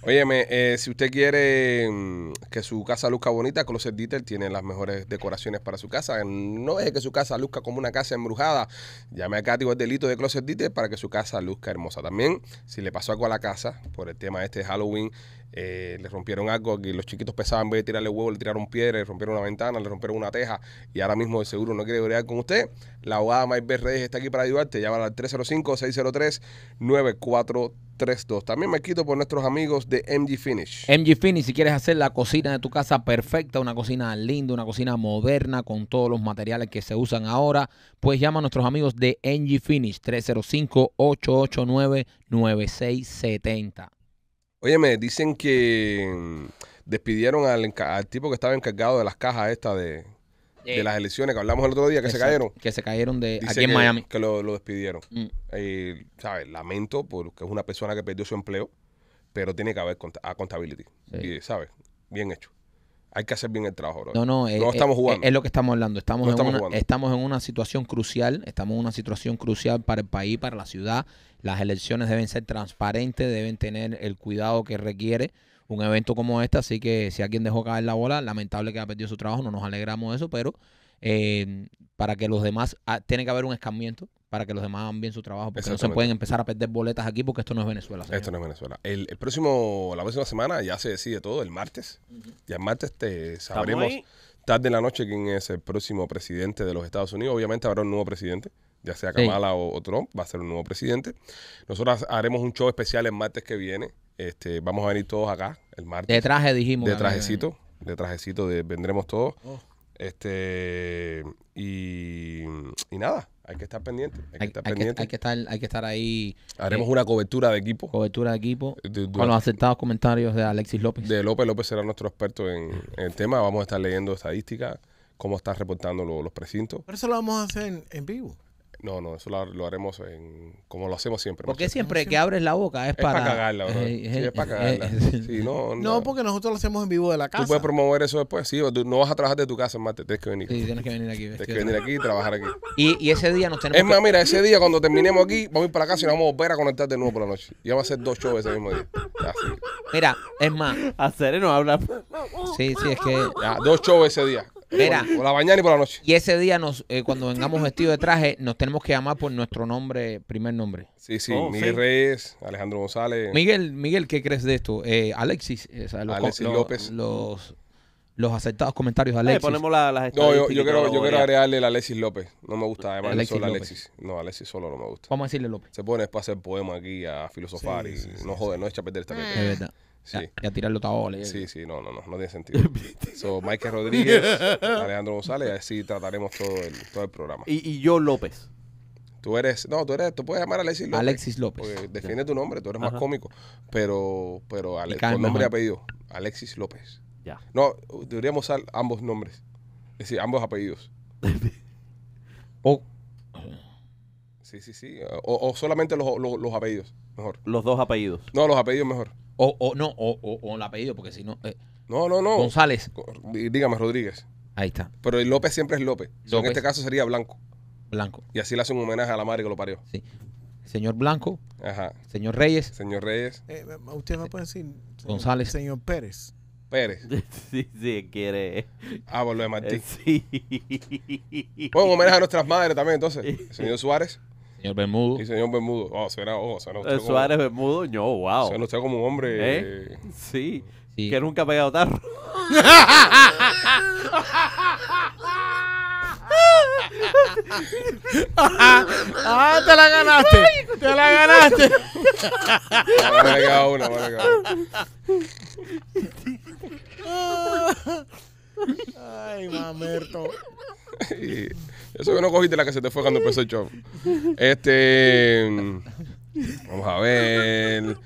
Óyeme, eh, si usted quiere mm, que su casa luzca bonita, Closet Dieter tiene las mejores decoraciones para su casa. No deje que su casa luzca como una casa embrujada. Llame a el delito de Closet Dieter para que su casa luzca hermosa. También, si le pasó algo a la casa por el tema este de este Halloween, eh, le rompieron algo, aquí, los chiquitos pesaban, en vez de tirarle huevo, le tiraron piedra, le rompieron una ventana, le rompieron una teja y ahora mismo de seguro no quiere bregar con usted, la abogada Mike Reyes está aquí para ayudarte. Llámala al 305-603-9432. También me quito por nuestros amigos de MG Finish. MG Finish, si quieres hacer la cocina de tu casa perfecta, una cocina linda, una cocina moderna con todos los materiales que se usan ahora, pues llama a nuestros amigos de MG Finish 305-889-9670. Oye, me dicen que mm, despidieron al, tipo que estaba encargado de las cajas estas de, eh. las elecciones que hablamos el otro día, que se cayeron. Que se cayeron de aquí en Miami. Que lo, despidieron. Mm. Eh, ¿Sabes? Lamento porque es una persona que perdió su empleo, pero tiene que haber a Contability, Y, ¿Sabes? Bien hecho. Hay que hacer bien el trabajo, No, no, es, eh, no eh, estamos jugando. Es, lo que estamos hablando. Estamos, en una, en una, situación crucial. Estamos en una situación crucial para el país, para la ciudad. Las elecciones deben ser transparentes, deben tener el cuidado que requiere un evento como este. Así que si alguien dejó caer la bola, lamentable que ha perdido su trabajo, no nos alegramos de eso, pero eh, para que los demás, ah, tiene que haber un escambiento para que los demás hagan bien su trabajo, porque no se pueden empezar a perder boletas aquí porque esto no es Venezuela. Esto no es Venezuela. El, próximo, la próxima semana ya se decide todo, el martes. Ya el martes te sabremos tarde en la noche quién es el próximo presidente de los Estados Unidos. Obviamente habrá un nuevo presidente, ya sea Kamala o, Trump, va a ser un nuevo presidente. Nosotros haremos un show especial el martes que viene. Este, vamos a venir todos acá el martes. De traje dijimos. De trajecito, de trajecito, vendremos todos. Oh. Este y, y nada, hay que estar pendiente. Hay, que estar estar, ahí. Haremos eh, una cobertura de equipo. Cobertura de equipo. Eh, con los aceptados comentarios de Alexis López. De López. López será nuestro experto en, el tema. Vamos a estar leyendo estadísticas, cómo está reportando los precintos. Pero eso lo vamos a hacer en vivo. No, no, eso lo, haremos en, como lo hacemos siempre. Porque siempre que abres la boca es, es para, cagarla, es para cagarla. no, porque nosotros lo hacemos en vivo de la casa. Tú puedes promover eso después. Sí, no vas a trabajar de tu casa, Mate. Tienes que venir. Sí, tienes que venir aquí. Tienes que venir aquí y trabajar aquí. Y, ese día nos tenemos Es más, mira, ese día cuando terminemos aquí, vamos a ir para la casa y nos vamos a volver a conectar de nuevo por la noche. Y vamos a hacer dos shows ese mismo día. Mira, es más... Hacer y no hablar. Sí, sí, es que... dos shows ese día por la mañana y por la noche. Y ese día, nos, eh, cuando vengamos vestidos de traje, nos tenemos que llamar por nuestro nombre, primer nombre. Sí, sí, oh, Miguel Reyes, Alejandro González. Miguel, Miguel, ¿qué crees de esto? Eh, Alexis, eh, los, Alexis López. Los, los aceptados comentarios de Alexis. Ahí ponemos las las No, yo, quiero, yo quiero agregarle el Alexis López. No me gusta además Alexis solo Alexis. No, Alexis solo no me gusta. Vamos a decirle López. Se pone después a hacer poemas aquí, a filosofar y no jode no es a perder esta ah. Es verdad. Sí. Ya, tirar los taboles Sí, sí, no, no, no, no tiene sentido. so, Mike Rodríguez, Alejandro González, así trataremos todo el, todo el programa. Y, yo López. Tú eres, no, tú eres, tú puedes llamar Alexis López. Alexis López. Porque tu nombre, tú eres más cómico, pero, pero nombre y apellido, Alexis López. Ya. No, deberíamos usar ambos nombres, es decir, ambos apellidos. o, sí, sí, sí, o, solamente los, los apellidos, mejor. Los dos apellidos. No, los apellidos mejor. O, o no, o, o, o el apellido, porque si no. Eh, no, no, no. González. Dígame, Rodríguez. Ahí está, Pero el López siempre es López. En este caso sería Blanco. Blanco. Y así le hace un homenaje a la madre que lo parió. Sí. Señor Blanco, Ajá. señor Reyes, Señor Reyes. Eh, eh, usted me puede decir. González. Señor Pérez. Pérez. Sí, sí, quiere. Ah, volvemos a de Sí. Bueno, un homenaje a nuestras madres también, entonces. Señor Suárez. Señor Bermudo. Sí, señor Bermudo. Ah, oh, será, oh, suena usted Suárez Bermudo, yo, wow. Suena usted como un hombre. ¿Eh? eh. Sí, que nunca ha pegado tarro. ah, te la ganaste. Te la ganaste. Me ha una, me ha Ay, mamerto. eso que no cogiste la que se te fue cuando empezó el show. Este. Vamos a ver.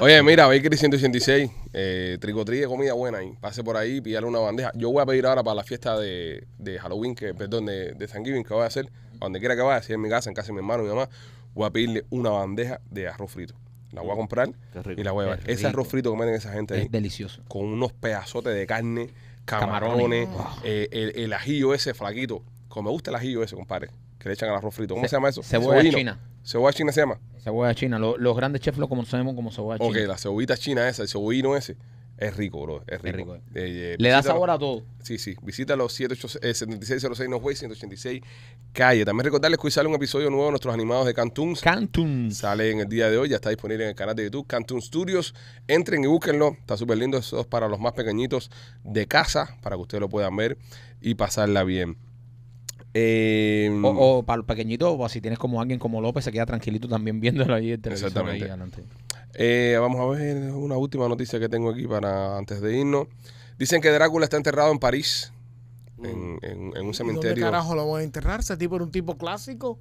Oye, mira, Bakery 186. Eh, tricotría comida buena ahí. Pase por ahí, pídale una bandeja. Yo voy a pedir ahora para la fiesta de, de Halloween, que, perdón, de, de Thanksgiving que voy a hacer, donde quiera que vaya, si es en mi casa, en casa de mi hermano, mi mamá, voy a pedirle una bandeja de arroz frito. La voy a comprar y la voy a ver Ese arroz frito que meten esa gente Es delicioso. Con unos pedazotes de carne camarones, eh, el, ajillo ese flaquito. Como me gusta el ajillo ese, compadre, que le echan al arroz frito. ¿Cómo se, llama eso? Cebolla china. Cebolla china se llama. Cebolla china. los grandes chefs lo conocemos como cebolla china. Ok, la cebollita china esa, el cebollino ese. Es rico, bro. Es rico. Eh. Eh, eh, Le da sabor a todo. Sí, sí. Visítalo 7606 Norway 186 Calle. También recordarles que hoy sale un episodio nuevo de nuestros animados de Cantoons. Cantoons. Sale en el día de hoy. Ya está disponible en el canal de YouTube Cantoon Studios. Entren y búsquenlo. Está súper lindo. Eso es para los más pequeñitos de casa, para que ustedes lo puedan ver y pasarla bien. Em, o, para los pequeñitos, o si tienes como alguien como López, se queda tranquilito también viéndolo ahí en Exactamente. Eh, vamos a ver una última noticia que tengo aquí para antes de irnos. Dicen que Drácula está enterrado en París, mm. en, un cementerio. ¿Dónde carajo lo voy a enterrar? ¿Ese tipo era un tipo clásico?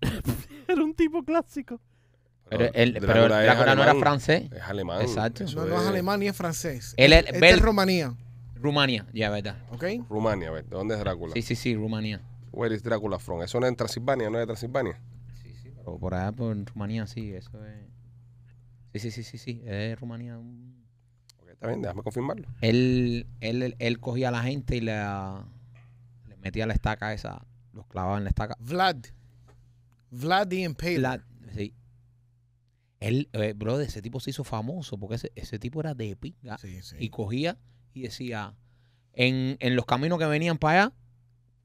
era un tipo clásico. Pero, Drácula, pero no era francés. Es alemán. Exacto. No, es, alemán ni es francés. Él es, este es Rumanía. ya, ¿verdad? Ok. Rumania, ¿Dónde es Drácula? Sí, sí, sí, Rumanía. Where es Drácula from? Eso no es en Transilvania, no es de Transilvania por allá, por Rumanía, sí, eso es. Sí, sí, sí, sí, sí. Es Rumanía. Un... está bien, déjame confirmarlo. Él, él, cogía a la gente y le, metía la estaca esa. Los clavaba en la estaca. Vlad. Vlad the Impaler. Vlad, sí. Él, eh, ese tipo se hizo famoso porque ese, tipo era de pinga. Y cogía y decía, en los caminos que venían para allá,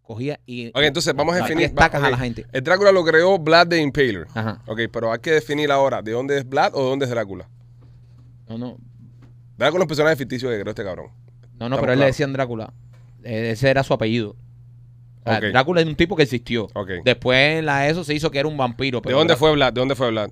cogía y. Ok, entonces vamos a definir. a la gente. El Drácula lo creó Vlad de Impaler. Ajá. Ok, pero hay que definir ahora de dónde es Vlad o de dónde es Drácula. No, no. Drácula es un personaje ficticio que creó este cabrón. No, no, pero él le decían Drácula. Eh, ese era su apellido. Drácula es un tipo que existió. Okay. Después la ESO se hizo que era un vampiro. ¿De dónde fue Vlad? ¿De dónde fue Vlad?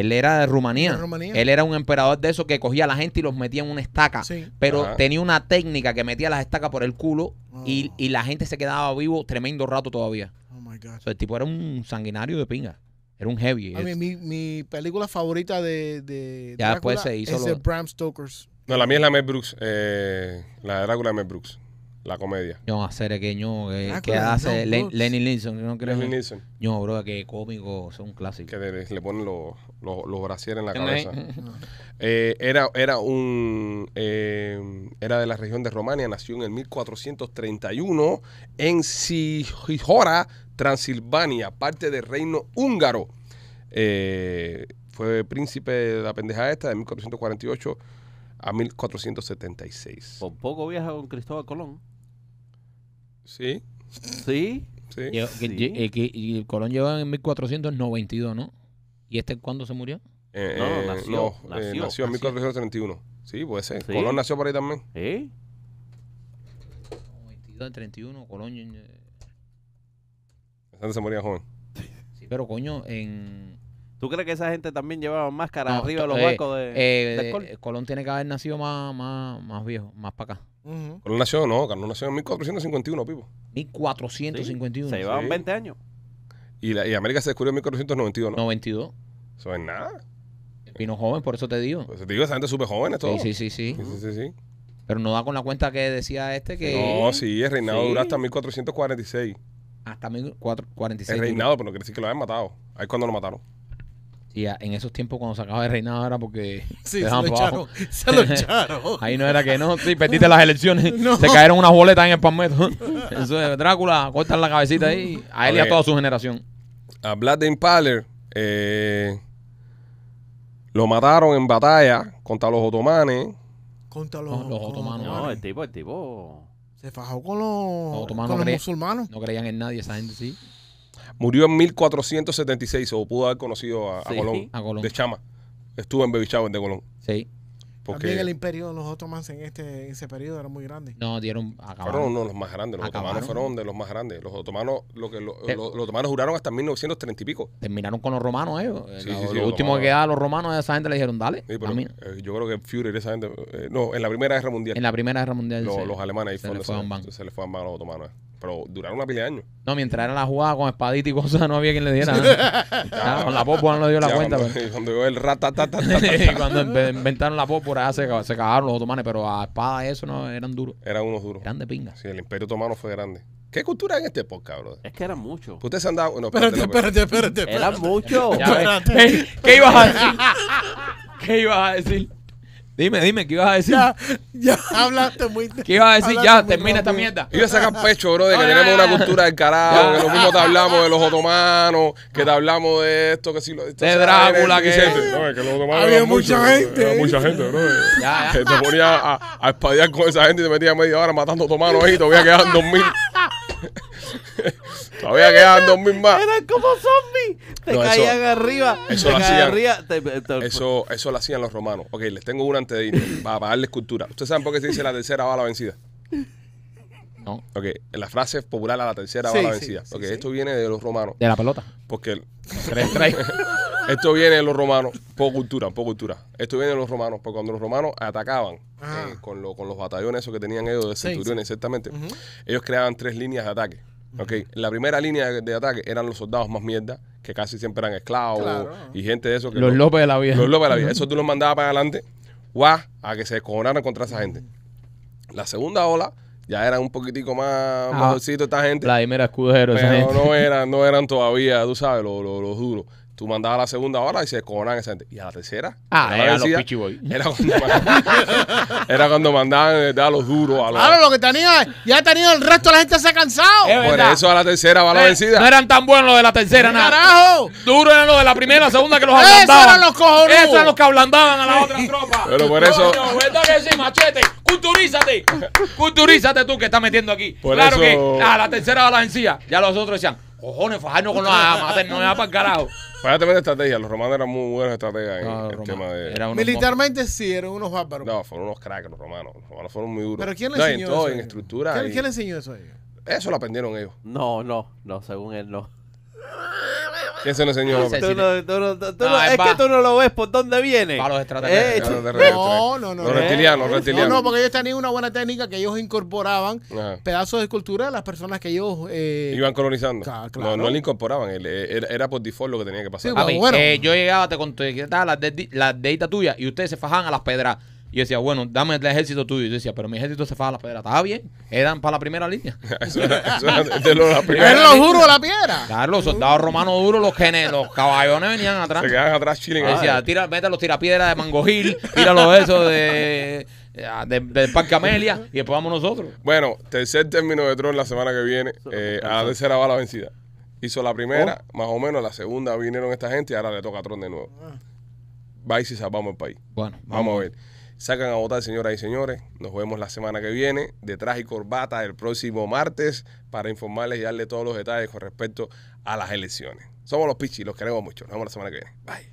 Él era de Rumanía. Él era un emperador de esos que cogía a la gente y los metía en una estaca. Pero tenía una técnica que metía las estacas por el culo ah. y, la gente se quedaba vivo tremendo rato todavía. Oh el tipo era un sanguinario de pinga. Era un heavy. mi, película favorita de, es el Bram Stoker's. No, la mía es la Mel Brooks. Eh, la Drácula de Mel Brooks. La comedia. Ah, no hacer serio que hace Lenny Linson, no creo. Lenny Linson. bro, que cómico, son clásicos. Que le, ponen los brasieres en la cabeza. Eh, era, era un eh, era de la región de Romania, nació en el 1431 en Sijora, Transilvania, parte del reino húngaro. Eh, fue príncipe de la pendeja esta de 1448 a 1476. Por pues poco viaja con Cristóbal Colón. Sí. ¿Sí? Sí. Eh, y Colón lleva en 1492, ¿no? ¿Y este cuándo se murió? Eh, eh, no, nació, no, nació, nació, en 1431. Sí, puede ser. Colón nació por ahí también. Sí. en 31, Colón. Antes se moría joven. Sí, pero coño, en. ¿Tú crees que esa gente también llevaba máscara arriba de los barcos de, Colón? Colón tiene que haber nacido más, más, más viejo, más para acá. No nació, Colón nació, no, Colón nació en 1451, Pipo. 1451. Se llevaban 20 años. Y, y América se descubrió en 1492, ¿no? 92. Eso es nada. Vino joven, por eso te digo. te digo, esa gente es súper joven, esto. Sí, sí, sí, sí. sí, sí, sí. Pero no da con la cuenta que decía este que No, sí, el reinado dura hasta 1446. hasta El reinado, pero no quiere decir que lo hayan matado. Ahí es cuando lo mataron. Y en esos tiempos cuando se acababa de reinar era porque sí, se, lo echaron, se, lo echaron, Ahí no era que no, sí, perdiste las elecciones. Se cayeron unas boletas en el palmeto. Eso Drácula, cortan la cabecita ahí. A él y a toda su generación. A Vlad the Impaler eh, lo mataron en batalla contra los otomanes. Contra los, otomanos. No, el tipo, el tipo. Se fajó con los, musulmanes, con los musulmanos. No creían en nadie, esa gente sí. Murió en 1476 o pudo haber conocido a, Colón, de Chama. Estuvo en Baby en de Colón. Sí. También el imperio de los otomanos en este ese periodo era muy grande. No, dieron. Acabaron. No, los más grandes. Los otomanos fueron de los más grandes. Los otomanos, lo que, eh. los otomanos juraron hasta 1930 y pico. Terminaron con los romanos ellos. Eh. Sí, eh, sí, último que quedaba los romanos, esa gente le dijeron, dale. yo creo que Führer, esa gente, no, en la Primera Guerra Mundial, En la Primera Guerra Mundial. los alemanes se fueron- se les fue a los otomanos pero duraron una pila de años. No, mientras era la jugada con espadita y cosas, no había quien le diera nada. con la pólvora no le dio la cuenta. Cuando, pero... cuando el cuando inventaron la pólvora, se, se cagaron los otomanes, pero a espada eso no eran duros. Eran unos duros. grande pinga. Sí, el imperio otomano fue grande. ¿Qué cultura en este podcast, bro? Es que eran muchos. Ustedes se han dado. No, espérate, espérate, espérate. espérate, espérate. Eran muchos. ¿Qué ibas a decir? ¿Qué ibas a decir? Dime, dime, ¿qué ibas a decir? Ya, ya hablaste muy ¿Qué ibas a decir? Ya, termina esta mierda. Iba a sacar pecho, bro, de que tenemos una cultura del carajo, que lo mismo te hablamos de los otomanos, que te hablamos de esto, que si lo. De Drácula, que. No, es que los Había mucha gente. Había mucha gente, bro. Ya, Te ponía a, espadear con esa gente y te metía media hora matando otomanos ahí y te voy a quedar Todavía quedan dos mil más. Eran como zombies. Te caían arriba. Eso lo hacían. eso, lo hacían los romanos. Ok, les tengo una antes de ir. Para, darles cultura. ¿Ustedes saben por qué se dice la tercera bala vencida? No. Ok, la frase popular a la tercera bala vencida. ok, esto viene de los romanos. De la pelota. Porque. esto viene de los romanos, por cultura, por cultura. Esto viene de los romanos, porque cuando los romanos atacaban ah. eh, con, con los batallones esos que tenían ellos de centuriones, exactamente, ellos creaban tres líneas de ataque. La primera línea de, ataque eran los soldados más mierda, que casi siempre eran esclavos y gente de eso. los, de la Vieja. Los López de la Vieja. Eso tú los mandabas para adelante, guau, a que se descojonaran contra esa gente. La segunda ola ya eran un poquitico más ah, esta gente. La primera escudero. Pero esa no eran, no eran todavía, tú sabes, los lo, lo duros. Tú mandabas a la segunda hora y se coronan esa gente. Y a la tercera. Ah, era, los era, cuando era cuando mandaban eh, a los duros. A los, claro, lo que tenía. Ya tenido el resto de la gente se ha cansado. Por eso a la tercera va eh, vencida. No eran tan buenos los de la tercera, nada. ¡Carajo! Duro eran los de la primera, segunda que los ablandaban. Esos eran los cojones. Esos eran los que ablandaban a la otra tropa. Pero por eso. Coño, ¿Verdad que machete? Culturízate. Culturízate tú que estás metiendo aquí. claro que a ah, la tercera va la vencida. Ya los otros decían. Cojones, fajarnos con los amates, no me va para el carajo. Fíjate este la estrategia, los romanos eran muy buenos estrategas en No, el tema de... Militarmente sí, eran unos bárbaros. No, fueron unos cracks los romanos. Los romanos fueron muy duros. ¿Pero quién le enseñó eso? ¿Quién, enseñó eso a ellos? Eso lo aprendieron ellos. No, no, no, según él no. Eso no es señor ah, es que tú no lo ves por dónde viene. Para los extraterrestres. Eh, eh, no, No, no, Los reptilianos, los No, no, porque ellos tenían una buena técnica que ellos incorporaban pedazos de cultura de las personas que ellos... eh, Iban colonizando. No, no le incorporaban. Eh, era, por default lo que tenía que pasar. yo llegaba, te conté que estaba la deita tuya y ustedes se fajaban a las pedras. Y decía, bueno, dame el ejército tuyo. Y decía, pero mi ejército se fue la piedra. Estaba bien, eran para la primera línea. eso lo, la los de la piedra. Carlos los soldados romanos duros, los genes, caballones venían atrás. Se quedaban atrás yo Decía, tira, a los tirapiedras de Mango Hill, tíralos eso de del Parque Amelia y después vamos nosotros. Bueno, tercer término de Tron la semana que viene. Eh, a la tercera va la vencida. Hizo la primera, oh. más o menos, la segunda vinieron esta gente y ahora le toca a Tron de nuevo. Ah. Va y si salvamos el país. Bueno, vamos a ver. Sacan a votar, señoras y señores. Nos vemos la semana que viene, de traje y corbata, el próximo martes, para informarles y darle todos los detalles con respecto a las elecciones. Somos los Pichis, los queremos mucho. Nos vemos la semana que viene. Bye.